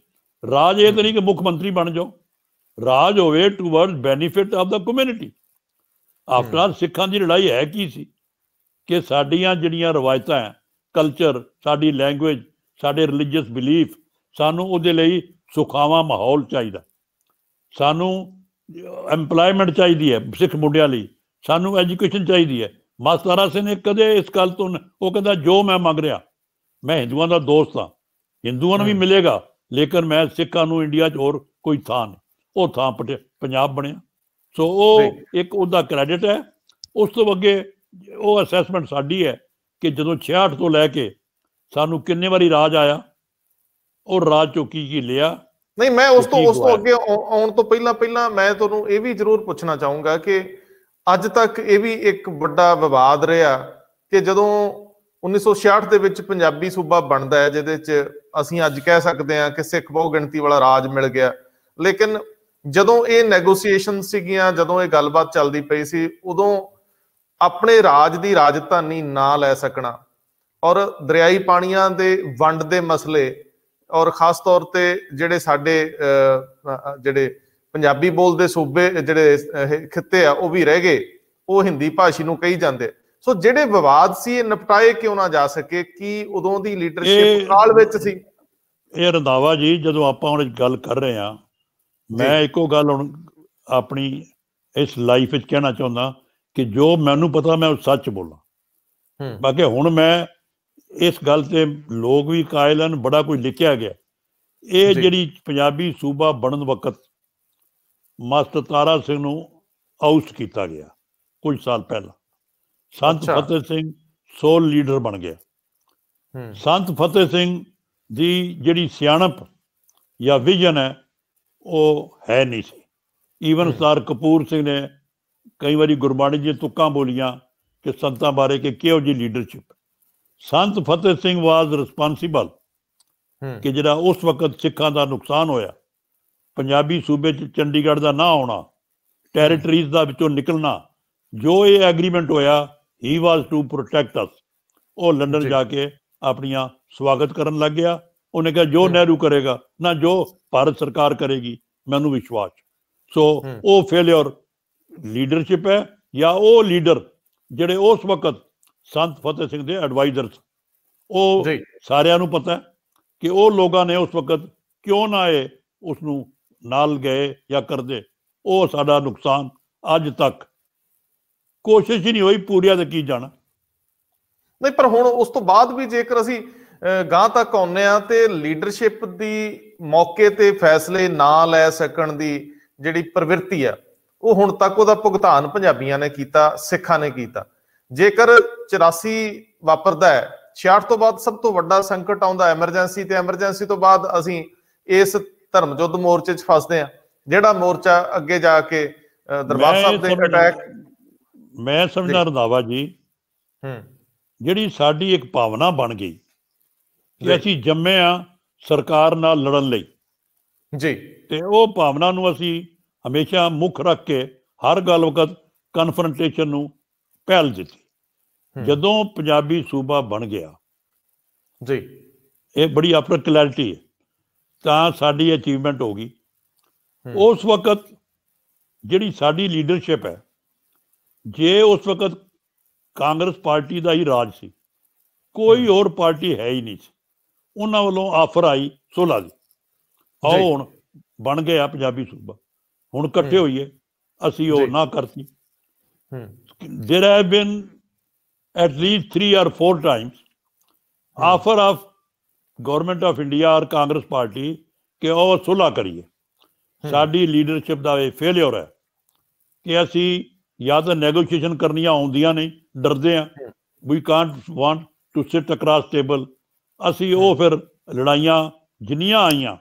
ਰਾਜ ਇਹ ਤਾਂ ਨਹੀਂ ਕਿ ਮੁੱਖ ਮੰਤਰੀ ਬਣ ਜਾਓ ਰਾਜ ਹੋਵੇ toward benefit of the community after ਸਿੱਖਾਂ ਦੀ ਲੜਾਈ ਹੈ ਕੀ ਸੀ ਕਿ ਸਾਡੀਆਂ ਜਿਹੜੀਆਂ ਰਵਾਇਤਾਂ ਹੈ ਕਲਚਰ ਸਾਡੀ ਲੈਂਗੁਏਜ ਸਾਡੇ ਰਿਲੀਜੀਅਸ ਬਿਲੀਫ ਸਾਨੂੰ ਉਹਦੇ ਲਈ ਸੁਖਾਵਾ ਮਾਹੌਲ ਚਾਹੀਦਾ ਸਾਨੂੰ ਐਮਪਲੋਇਮੈਂਟ ਚਾਹੀਦੀ ਹੈ ਸਿੱਖ ਮੁੰਡਿਆਂ ਲਈ ਸਾਨੂੰ ਐਜੂਕੇਸ਼ਨ ਚਾਹੀਦੀ ਹੈ ਮਾਸਤਾਰਾ ਸਿੰਘ ਨੇ ਕਦੇ ਇਸ ਗੱਲ ਤੋਂ ਉਹ ਕਹਿੰਦਾ ਜੋ ਮੈਂ ਮੰਗ ਰਿਹਾ ਮੈਂ ਹਿੰਦੂਆਂ ਦਾ ਦੋਸਤ ਹਾਂ ਹਿੰਦੂਆਂ ਨੂੰ ਵੀ ਮਿਲੇਗਾ ਲੇਕਿਨ ਮੈਂ ਸਿੱਖਾਂ ਨੂੰ ਇੰਡੀਆ 'ਚ ਹੋਰ ਕੋਈ ਥਾਂ ਨਹੀਂ ਉਹ ਥਾਂ ਪੰਜਾਬ ਬਣਿਆ ਸੋ ਉਹ ਇੱਕ ਉਹਦਾ ਕ੍ਰੈਡਿਟ ਹੈ ਉਸ ਤੋਂ ਅੱਗੇ ਉਹ ਅਸੈਸਮੈਂਟ ਸਾਡੀ ਹੈ ਕਿ ਜਦੋਂ 66 ਤੋਂ ਲੈ ਕੇ ਸਾਨੂੰ ਕਿੰਨੇ ਵਾਰੀ ਰਾਜ ਆਇਆ ਉਹ ਰਾਜ ਚੋਂ ਕੀ ਕੀ ਲਿਆ ਨਹੀਂ ਮੈਂ ਉਸ ਤੋਂ ਉਸ ਤੋਂ ਅੱਗੇ ਆਉਣ ਤੋਂ ਪਹਿਲਾਂ ਪਹਿਲਾਂ ਮੈਂ ਤੁਹਾਨੂੰ ਇਹ ਵੀ ਜ਼ਰੂਰ ਪੁੱਛਣਾ ਚਾਹੂੰਗਾ ਕਿ ਅੱਜ ਤੱਕ ਇਹ ਵੀ ਇੱਕ ਵੱਡਾ ਵਿਵਾਦ ਰਿਹਾ ਕਿ ਜਦੋਂ 1966 ਦੇ ਵਿੱਚ ਪੰਜਾਬੀ ਸੂਬਾ ਬਣਦਾ ਹੈ ਜਿਹਦੇ ਵਿੱਚ ਅਸੀਂ ਅੱਜ ਕਹਿ ਸਕਦੇ ਹਾਂ ਕਿ ਸਿੱਖ ਬਹੁ ਗਿਣਤੀ ਵਾਲਾ ਰਾਜ ਮਿਲ ਗਿਆ ਲੇਕਿਨ ਜਦੋਂ ਇਹ ਨੈਗੋਸੀਏਸ਼ਨ ਸੀਗੀਆਂ ਜਦੋਂ ਇਹ ਗੱਲਬਾਤ ਚੱਲਦੀ ਪਈ ਸੀ ਉਦੋਂ ਆਪਣੇ ਰਾਜ ਦੀ ਰਾਜਧਾਨੀ ਨਾ ਲੈ ਸਕਣਾ ਔਰ ਦਰਿਆਈ ਪਾਣੀਆਂ ਦੇ ਵੰਡ ਦੇ ਮਸਲੇ ਔਰ ਖਾਸ ਤੌਰ ਤੇ ਜਿਹੜੇ ਸਾਡੇ ਜਿਹੜੇ ਪੰਜਾਬੀ ਬੋਲਦੇ ਸੂਬੇ ਜਿਹੜੇ ਖਿੱਤੇ ਆ ਉਹ ਵੀ ਰਹਿ ਗਏ ਉਹ ਹਿੰਦੀ ਭਾਸ਼ੀ ਨੂੰ ਕਹੀ ਜਾਂਦੇ ਸੋ ਜਿਹੜੇ ਵਿਵਾਦ ਸੀ ਇਹ ਨਿਪਟਾਏ ਕਿਉਂ ਨਾ ਜਾ ਸਕੇ ਕੀ ਉਦੋਂ ਦੀ ਲੀਡਰਸ਼ਿਪ ਕਾਲ ਵਿੱਚ ਸੀ ਇਹ ਰੰਦਾਵਾ ਜੀ ਜਦੋਂ ਆਪਾਂ ਹੁਣ ਗੱਲ ਕਰ ਰਹੇ ਆ ਮੈਂ ਇੱਕੋ ਗੱਲ ਹੁਣ ਆਪਣੀ ਇਸ ਲਾਈਫ ਵਿੱਚ ਕਹਿਣਾ ਚਾਹੁੰਦਾ ਕਿ ਜੋ ਮੈਨੂੰ ਪਤਾ ਮੈਂ ਉਹ ਸੱਚ ਬੋਲਾਂ ਬਾਕੀ ਹੁਣ ਮੈਂ ਇਸ ਗੱਲ ਤੇ ਲੋਕ ਵੀ ਕਾਇਲ ਹਨ ਬੜਾ ਕੁਝ ਲਿਖਿਆ ਗਿਆ ਇਹ ਜਿਹੜੀ ਪੰਜਾਬੀ ਸੂਬਾ ਬਣਨ ਵਕਤ ਮਾਸਟਰ ਤਾਰਾ ਸਿੰਘ ਨੂੰ ਆਊਟ ਕੀਤਾ ਗਿਆ ਕੁਝ ਸਾਲ ਪਹਿਲਾਂ ਸੰਤ ਫਤਿਹ ਸਿੰਘ ਸੋਲ ਲੀਡਰ ਬਣ ਗਿਆ ਸੰਤ ਫਤਿਹ ਸਿੰਘ ਦੀ ਜਿਹੜੀ ਸਿਆਣਪ ਜਾਂ ਵਿਜਨ ਹੈ ਉਹ ਹੈ ਨਹੀਂ ਸੀ ਈਵਨ ਸਰ ਕਪੂਰ ਸਿੰਘ ਨੇ ਕਈ ਵਾਰੀ ਗੁਰਬਾਣੀ ਦੇ ਤੁਕਾਂ ਬੋਲੀਆਂ ਕਿ ਸੰਤਾਂ ਬਾਰੇ ਕਿ ਕਿਹੋ ਜੀ ਲੀਡਰਸ਼ਿਪ ਸੰਤ ਫਤਿਹ ਸਿੰਘ ਵਾਜ਼ ਰਿਸਪਾਂਸੀਬਲ ਕਿ ਜਿਹੜਾ ਉਸ ਵਕਤ ਸਿੱਖਾਂ ਦਾ ਨੁਕਸਾਨ ਹੋਇਆ ਪੰਜਾਬੀ ਸੂਬੇ ਚ ਚੰਡੀਗੜ੍ਹ ਦਾ ਨਾ ਆਉਣਾ ਟੈਰੀਟਰੀਜ਼ ਦਾ ਵਿੱਚੋਂ ਨਿਕਲਣਾ ਜੋ ਇਹ ਐਗਰੀਮੈਂਟ ਹੋਇਆ ਹੀ ਵਾਜ਼ ਟੂ ਪ੍ਰੋਟੈਕਟ ਅਸ ਉਹ ਲੰਡਨ ਜਾ ਕੇ ਆਪਣੀਆਂ ਸਵਾਗਤ ਕਰਨ ਲੱਗ ਗਿਆ ਉਹਨੇ ਕਿਹਾ ਜੋ ਨਹਿਰੂ ਕਰੇਗਾ ਨਾ ਜੋ ਭਾਰਤ ਸਰਕਾਰ ਕਰੇਗੀ ਮੈਨੂੰ ਵਿਸ਼ਵਾਸ ਸੋ ਉਹ ਫੇਲਿਅਰ ਲੀਡਰਸ਼ਿਪ ਹੈ ਜਾਂ ਉਹ ਲੀਡਰ ਜਿਹੜੇ ਉਸ ਵਕਤ ਸੰਤ ਫਤਿਹ ਸਿੰਘ ਦੇ ਐਡਵਾਈਜ਼ਰ ਉਹ ਸਾਰਿਆਂ ਨੂੰ ਪਤਾ ਕਿ ਉਹ ਲੋਕਾਂ ਨੇ ਉਸ ਵਕਤ ਕਿਉਂ ਨਾ ਆਏ ਉਸ ਨੂੰ ਨਾਲ ਗਏ ਜਾਂ ਕਰਦੇ ਉਹ ਸਾਡਾ ਨੁਕਸਾਨ ਅੱਜ ਤੱਕ ਕੋਸ਼ਿਸ਼ ਹੀ ਨਹੀਂ ਹੋਈ ਪੂਰੀਆ ਤੇ ਕੀ ਜਾਣਾ ਨਹੀਂ ਪਰ ਹੁਣ ਉਸ ਤੋਂ ਬਾਅਦ ਵੀ ਜੇਕਰ ਅਸੀਂ ਗਾਂ ਤੱਕ ਆਉਂਦੇ ਆ ਤੇ ਲੀਡਰਸ਼ਿਪ ਦੀ ਮੌਕੇ ਤੇ ਫੈਸਲੇ ਨਾ ਲੈ ਸਕਣ ਦੀ ਜਿਹੜੀ ਪ੍ਰਵਿਰਤੀ ਆ ਉਹ ਹੁਣ ਤੱਕ ਉਹਦਾ ਭੁਗਤਾਨ ਪੰਜਾਬੀਆਂ ਨੇ ਕੀਤਾ ਸਿੱਖਾਂ ਨੇ ਕੀਤਾ ਜੇਕਰ 84 ਵਾਪਰਦਾ ਹੈ 66 ਤੋਂ ਬਾਅਦ ਸਭ ਤੋਂ ਵੱਡਾ ਸੰਕਟ ਆਉਂਦਾ ਐਮਰਜੈਂਸੀ ਤੇ ਐਮਰਜੈਂਸੀ ਤੋਂ ਬਾਅਦ ਅਸੀਂ ਇਸ ਧਰਮ ਯੁੱਧ ਮੋਰਚੇ 'ਚ ਫਸਦੇ ਆ ਜਿਹੜਾ ਮੋਰਚਾ ਅੱਗੇ ਜਾ ਕੇ ਦਰਬਾਰ ਸਾਹਿਬ ਦੇ ਅਟੈਕ ਮੈਂ ਸਮਝਾ ਰਦਾਵਾ ਜੀ ਹੂੰ ਜਿਹੜੀ ਸਾਡੀ ਇੱਕ ਭਾਵਨਾ ਬਣ ਗਈ ਕਿ ਅਸੀਂ ਜੰਮੇ ਆ ਸਰਕਾਰ ਨਾਲ ਲੜਨ ਲਈ ਜੀ ਤੇ ਉਹ ਭਾਵਨਾ ਨੂੰ ਅਸੀਂ ਹਮੇਸ਼ਾ ਮੁੱਖ ਰੱਖ ਕੇ ਹਰ ਗੱਲ ਵਕਤ ਕਨਫਰੰਟੇਸ਼ਨ ਨੂੰ ਪਹਿਲ ਦਿੱਤੀ ਜਦੋਂ ਪੰਜਾਬੀ ਸੂਬਾ ਬਣ ਗਿਆ ਜੀ ਇਹ ਬੜੀ ਆਪਰ ਕਲੈਰਿਟੀ ਹੈ ਤਾਂ ਸਾਡੀ ਅਚੀਵਮੈਂਟ ਹੋ ਗਈ ਉਸ ਵਕਤ ਜਿਹੜੀ ਸਾਡੀ ਲੀਡਰਸ਼ਿਪ ਹੈ ਜੇ ਉਸ ਵਕਤ ਕਾਂਗਰਸ ਪਾਰਟੀ ਦਾ ਹੀ ਰਾਜ ਸੀ ਕੋਈ ਹੋਰ ਪਾਰਟੀ ਹੈ ਹੀ ਨਹੀਂ ਸੀ ਉਹਨਾਂ ਵੱਲੋਂ ਆਫਰ ਆਈ 16 ਦੀ ਆਓ ਹੁਣ ਬਣ ਗਿਆ ਪੰਜਾਬੀ ਸੂਬਾ ਹੁਣ ਇਕੱਠੇ ਹੋਈਏ ਅਸੀਂ ਉਹ ਨਾ ਕਰਤੀ hmm there been at at least 3 or 4 times offer of government of India or Congress party ਕਿ ਉਹ ਸੁਲਾ ਕਰੀਏ ਸਾਡੀ ਲੀਡਰਸ਼ਿਪ ਦਾ ਇਹ ਫੇਲਿਅਰ ਹੈ ਕਿ ਅਸੀਂ ਜਾਂ ਤਾਂ ਨੈਗੋਸ਼ੀਏਸ਼ਨ ਕਰਨੀਆਂ ਆਉਂਦੀਆਂ ਨਹੀਂ ਡਰਦੇ ਆ we can't want to sit across table ਅਸੀਂ ਉਹ ਫਿਰ ਲੜਾਈਆਂ ਜਿੰਨੀਆਂ ਆਈਆਂ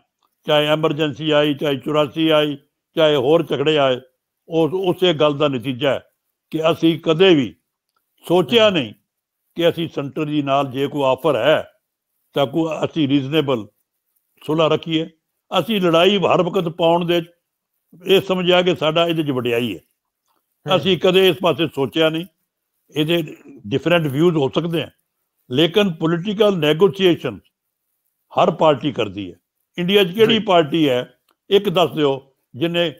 ਚਾਹੇ ਐਮਰਜੈਂਸੀ ਆਈ ਚਾਹੇ 84 ਆਈ ਚਾਹੇ ਹੋਰ ਝਗੜੇ ਆਏ ਉਸ ਉਸੇ ਗੱਲ ਦਾ ਨਤੀਜਾ ਹੈ ਕਿ ਅਸੀਂ ਕਦੇ ਵੀ ਸੋਚਿਆ ਨਹੀਂ ਕਿ ਅਸੀਂ ਸੈਂਟਰ ਦੀ ਨਾਲ ਜੇ ਕੋਈ ਆਫਰ ਹੈ ਤਾਂ ਕੋ ਅਸੀਂ ਰੀਜ਼ਨੇਬਲ ਸੁਲਾ ਰੱਖੀਏ ਅਸੀਂ ਲੜਾਈ ਹਰ ਵਕਤ ਪਾਉਣ ਦੇ ਇਹ ਸਮਝਿਆ ਕਿ ਸਾਡਾ ਇਹਦੇ 'ਚ ਵਡਿਆਈ ਹੈ ਅਸੀਂ ਕਦੇ ਇਸ ਪਾਸੇ ਸੋਚਿਆ ਨਹੀਂ ਇਹਦੇ ਡਿਫਰੈਂਟ ਵਿਊਜ਼ ਹੋ ਸਕਦੇ ਆ ਲੇਕਿਨ ਪੋਲੀਟੀਕਲ ਨੇਗੋਸ਼ੀਏਸ਼ਨ ਹਰ ਪਾਰਟੀ ਕਰਦੀ ਹੈ ਇੰਡੀਆ 'ਚ ਕਿਹੜੀ ਪਾਰਟੀ ਹੈ ਇੱਕ ਦੱਸ ਦਿਓ ਜਿਨੇ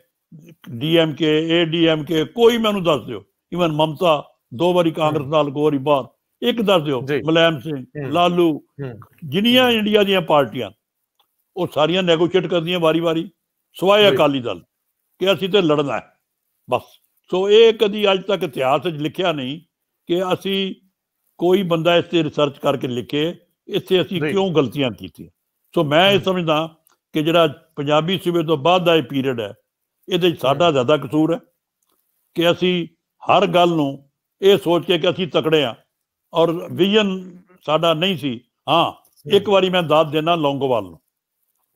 ਡੀਐਮਕੇ ਏਡੀਐਮਕੇ ਕੋਈ ਮੈਨੂੰ ਦੱਸ ਦਿਓ ਇਵਨ ਮਮਤਾ ਦੋ ਵਾਰੀ ਕਾਂਗਰਸ ਨਾਲ ਗੋਰੀ ਬਾਤ ਇੱਕ ਦੱਸ ਦਿਓ ਮਲੈਮ ਸਿੰਘ ਲਾਲੂ ਜਿੰਨੀਆਂ ਇੰਡੀਆ ਦੀਆਂ ਪਾਰਟੀਆਂ ਉਹ ਸਾਰੀਆਂ ਨੇਗੋਸ਼ੀਏਟ ਕਰਦੀਆਂ ਵਾਰੀ-ਵਾਰੀ ਸਵਾਇ ਅਕਾਲੀ ਦਲ ਕਿ ਅਸੀਂ ਤੇ ਲੜਨਾ ਹੈ ਬਸ ਸੋ ਇਹ ਕਦੀ ਅੱਜ ਤੱਕ ਇਤਿਹਾਸ 'ਚ ਲਿਖਿਆ ਨਹੀਂ ਕਿ ਅਸੀਂ ਕੋਈ ਬੰਦਾ ਇਸ ਤੇ ਰਿਸਰਚ ਕਰਕੇ ਲਿਖੇ ਇੱਥੇ ਅਸੀਂ ਕਿਉਂ ਗਲਤੀਆਂ ਕੀਤੀਆਂ ਸੋ ਮੈਂ ਇਹ ਸਮਝਦਾ ਕਿ ਜਿਹੜਾ ਪੰਜਾਬੀ ਸੂਬੇ ਤੋਂ ਬਾਅਦ ਦਾ ਇਹ ਪੀਰੀਅਡ ਹੈ ਇਹਦੇ ਸਾਡਾ ਜ਼ਿਆਦਾ ਕਸੂਰ ਹੈ ਕਿ ਅਸੀਂ ਹਰ ਗੱਲ ਨੂੰ ਇਹ ਸੋਚ ਕੇ ਕਿ ਅਸੀਂ ਤਕੜੇ ਆ ਔਰ ਵਿਜ਼ਨ ਸਾਡਾ ਨਹੀਂ ਸੀ ਹਾਂ ਇੱਕ ਵਾਰੀ ਮੈਂ ਦਾਤ ਦੇਣਾ ਲੌਂਗੋਵਾਲ ਨੂੰ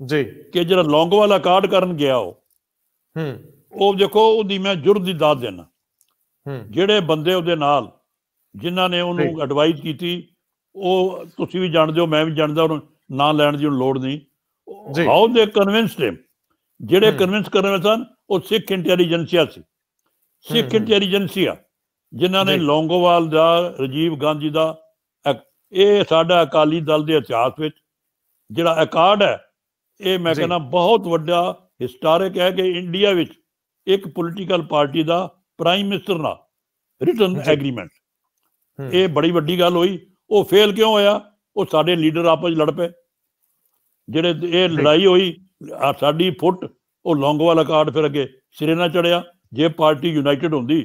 ਜੀ ਕਿ ਜਿਹੜਾ ਲੌਂਗੋਵਾਲ ਅਕਾਰਡ ਕਰਨ ਗਿਆ ਉਹ ਹੂੰ ਉਹ ਦੇਖੋ ਉਹਦੀ ਮੈਂ ਜੁਰਦ ਦੀ ਦਾਤ ਦੇਣਾ ਹੂੰ ਜਿਹੜੇ ਬੰਦੇ ਉਹਦੇ ਨਾਲ ਜਿਨ੍ਹਾਂ ਨੇ ਉਹਨੂੰ ਐਡਵਾਈਸ ਕੀਤੀ ਉਹ ਤੁਸੀਂ ਵੀ ਜਾਣਦੇ ਹੋ ਮੈਂ ਵੀ ਜਾਣਦਾ ਉਹਨਾਂ ਨਾਂ ਲੈਣ ਦੀ ਲੋੜ ਨਹੀਂ ਹਾਉ ਦੇ ਕਨਵਿੰਸਡ ਹਿਮ ਜਿਹੜੇ ਕਨਵਿੰਸ ਕਰ ਰਹੇ ਸਨ ਉਹ ਸਿੱਖ ਇੰਟੈਲੀਜੈਂਸੀਆ ਸੀ ਸਿੱਖ ਇੰਟੈਲੀਜੈਂਸੀਆ ਜਿਨ੍ਹਾਂ ਨੇ ਲੌਂਗੋਵਾਲ ਦਾ ਰਜੀਵ ਗਾਂਧੀ ਦਾ ਇਹ ਸਾਡਾ ਅਕਾਲੀ ਦਲ ਦੇ ਇਤਿਹਾਸ ਵਿੱਚ ਜਿਹੜਾ ਅਕਾਰਡ ਹੈ ਇਹ ਮੈਂ ਕਹਿੰਦਾ ਬਹੁਤ ਵੱਡਾ ਹਿਸਟੋਰਿਕ ਹੈ ਕਿ ਇੰਡੀਆ ਵਿੱਚ ਇੱਕ ਪੋਲੀਟੀਕਲ ਪਾਰਟੀ ਦਾ ਪ੍ਰਾਈਮ ਮਿਨਿਸਟਰ ਨਾਲ ਰਿਟਨ ਐਗਰੀਮੈਂਟ ਇਹ ਬੜੀ ਵੱਡੀ ਗੱਲ ਹੋਈ ਉਹ ਫੇਲ ਕਿਉਂ ਹੋਇਆ ਉਹ ਸਾਡੇ ਲੀਡਰ ਆਪਸ ਲੜ ਪਏ ਜਿਹੜੇ ਇਹ ਲੜਾਈ ਹੋਈ ਸਾਡੀ ਫੁੱਟ ਉਹ ਵਾਲਾ ਕਾਰਡ ਫਿਰ ਅੱਗੇ ਸਿਰੇ ਨਾਲ ਚੜਿਆ ਜੇ ਪਾਰਟੀ ਯੂਨਾਈਟਿਡ ਹੁੰਦੀ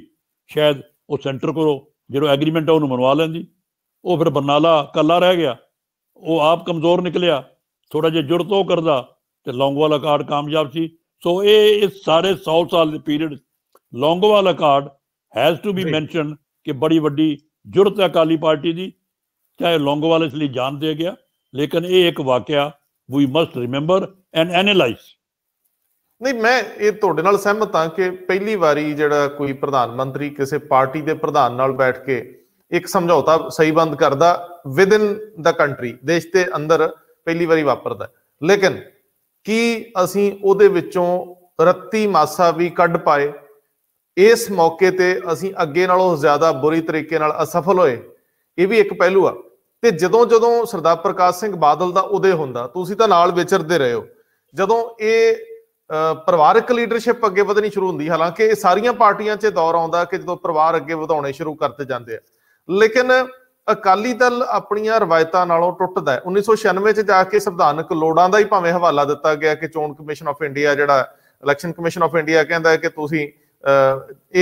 ਸ਼ਾਇਦ ਉਹ ਸੈਂਟਰ ਕੋਲੋਂ ਜਿਹੜਾ ਐਗਰੀਮੈਂਟ ਆ ਉਹਨੂੰ ਮਨਵਾ ਲੈਂਦੀ ਉਹ ਫਿਰ ਬਰਨਾਲਾ ਕੱਲਾ ਰਹਿ ਗਿਆ ਉਹ ਆਪ ਕਮਜ਼ੋਰ ਨਿਕਲਿਆ ਥੋੜਾ ਜਿਹਾ ਜੁੜ ਤੋ ਕਰਦਾ ਤੇ ਵਾਲਾ ਕਾਰਡ ਕਾਮਯਾਬ ਸੀ ਸੋ ਇਹ ਇਸ ਸਾਰੇ 100 ਸਾਲ ਦੇ ਪੀਰੀਅਡ ਵਾਲਾ card has to be mention ਕਿ ਬੜੀ ਵੱਡੀ ਜੁਰਤ ਹੈ ਅਕਾਲੀ ਪਾਰਟੀ ਦੀ ਚਾਹੇ ਲੌਂਗੋਵਾਲ ਇਸ ਲਈ ਜਾਨ ਦੇ ਗਿਆ ਲੇਕਿਨ ਇਹ ਇੱਕ ਵਾਕਿਆ we must remember and analyse ਨਹੀਂ ਮੈਂ ਇਹ ਤੁਹਾਡੇ ਨਾਲ ਸਹਿਮਤ ਹਾਂ ਕਿ ਪਹਿਲੀ ਵਾਰੀ ਜਿਹੜਾ ਕੋਈ ਪ੍ਰਧਾਨ ਮੰਤਰੀ ਕਿਸੇ ਪਾਰਟੀ ਦੇ ਪ੍ਰਧਾਨ ਨਾਲ ਬੈਠ ਕੇ ਇੱਕ ਸਮਝੌਤਾ ਸਹੀ ਬੰਦ ਕਰਦਾ ਵਿਦਨ ਦਾ ਕੰਟਰੀ ਦੇਸ਼ ਦੇ ਅੰਦਰ ਪਹਿਲੀ ਵਾਰੀ ਵਾਪਰਦਾ ਲੇਕਿਨ ਕੀ ਅਸੀਂ ਉਹਦੇ ਵਿੱਚੋਂ ਰੱਤੀ ਮਾਸਾ ਵੀ ਕੱਢ ਪਾਏ ਇਸ ਮੌਕੇ ਤੇ ਅਸੀਂ ਅੱਗੇ ਨਾਲੋਂ ਜ਼ਿਆਦਾ ਬੁਰੀ ਤਰੀਕੇ ਨਾਲ ਅਸਫਲ ਹੋਏ ਇਹ ਵੀ ਇੱਕ ਪਹਿਲੂ ਆ ਤੇ ਜਦੋਂ ਜਦੋਂ ਸਰਦਾਰ ਪ੍ਰਕਾਸ਼ ਸਿੰਘ ਬਾਦਲ ਦਾ ਉਦੇ ਹੁੰਦਾ ਤੁਸੀਂ ਤਾਂ ਨਾਲ ਵਿਚਰਦੇ ਰਹੇ ਹੋ ਜਦੋਂ ਇਹ ਪਰਿਵਾਰਕ ਲੀਡਰਸ਼ਿਪ ਅੱਗੇ ਵਧਣੀ ਸ਼ੁਰੂ ਹੁੰਦੀ ਹਾਲਾਂਕਿ ਇਹ ਸਾਰੀਆਂ ਪਾਰਟੀਆਂ 'ਚ ਦੌਰ ਆਉਂਦਾ ਕਿ ਜਦੋਂ ਪਰਿਵਾਰ ਅੱਗੇ ਵਧਾਉਣੇ ਸ਼ੁਰੂ ਕਰਤੇ ਜਾਂਦੇ ਆ ਲੇਕਿਨ ਅਕਾਲੀ ਦਲ ਆਪਣੀਆਂ ਰਵਾਇਤਾਂ ਨਾਲੋਂ ਟੁੱਟਦਾ 1996 ਚ ਜਾ ਕੇ ਸੰਵਿਧਾਨਕ ਲੋੜਾਂ ਦਾ ਹੀ ਭਾਵੇਂ ਹਵਾਲਾ ਦਿੱਤਾ ਗਿਆ ਕਿ ਚੋਣ ਕਮਿਸ਼ਨ ਆਫ ਇੰਡੀਆ ਜਿਹੜਾ ਇਲੈਕਸ਼ਨ ਕਮਿਸ਼ਨ ਆਫ ਇੰਡੀਆ ਕਹਿੰਦਾ ਹੈ ਕਿ ਤੁਸੀਂ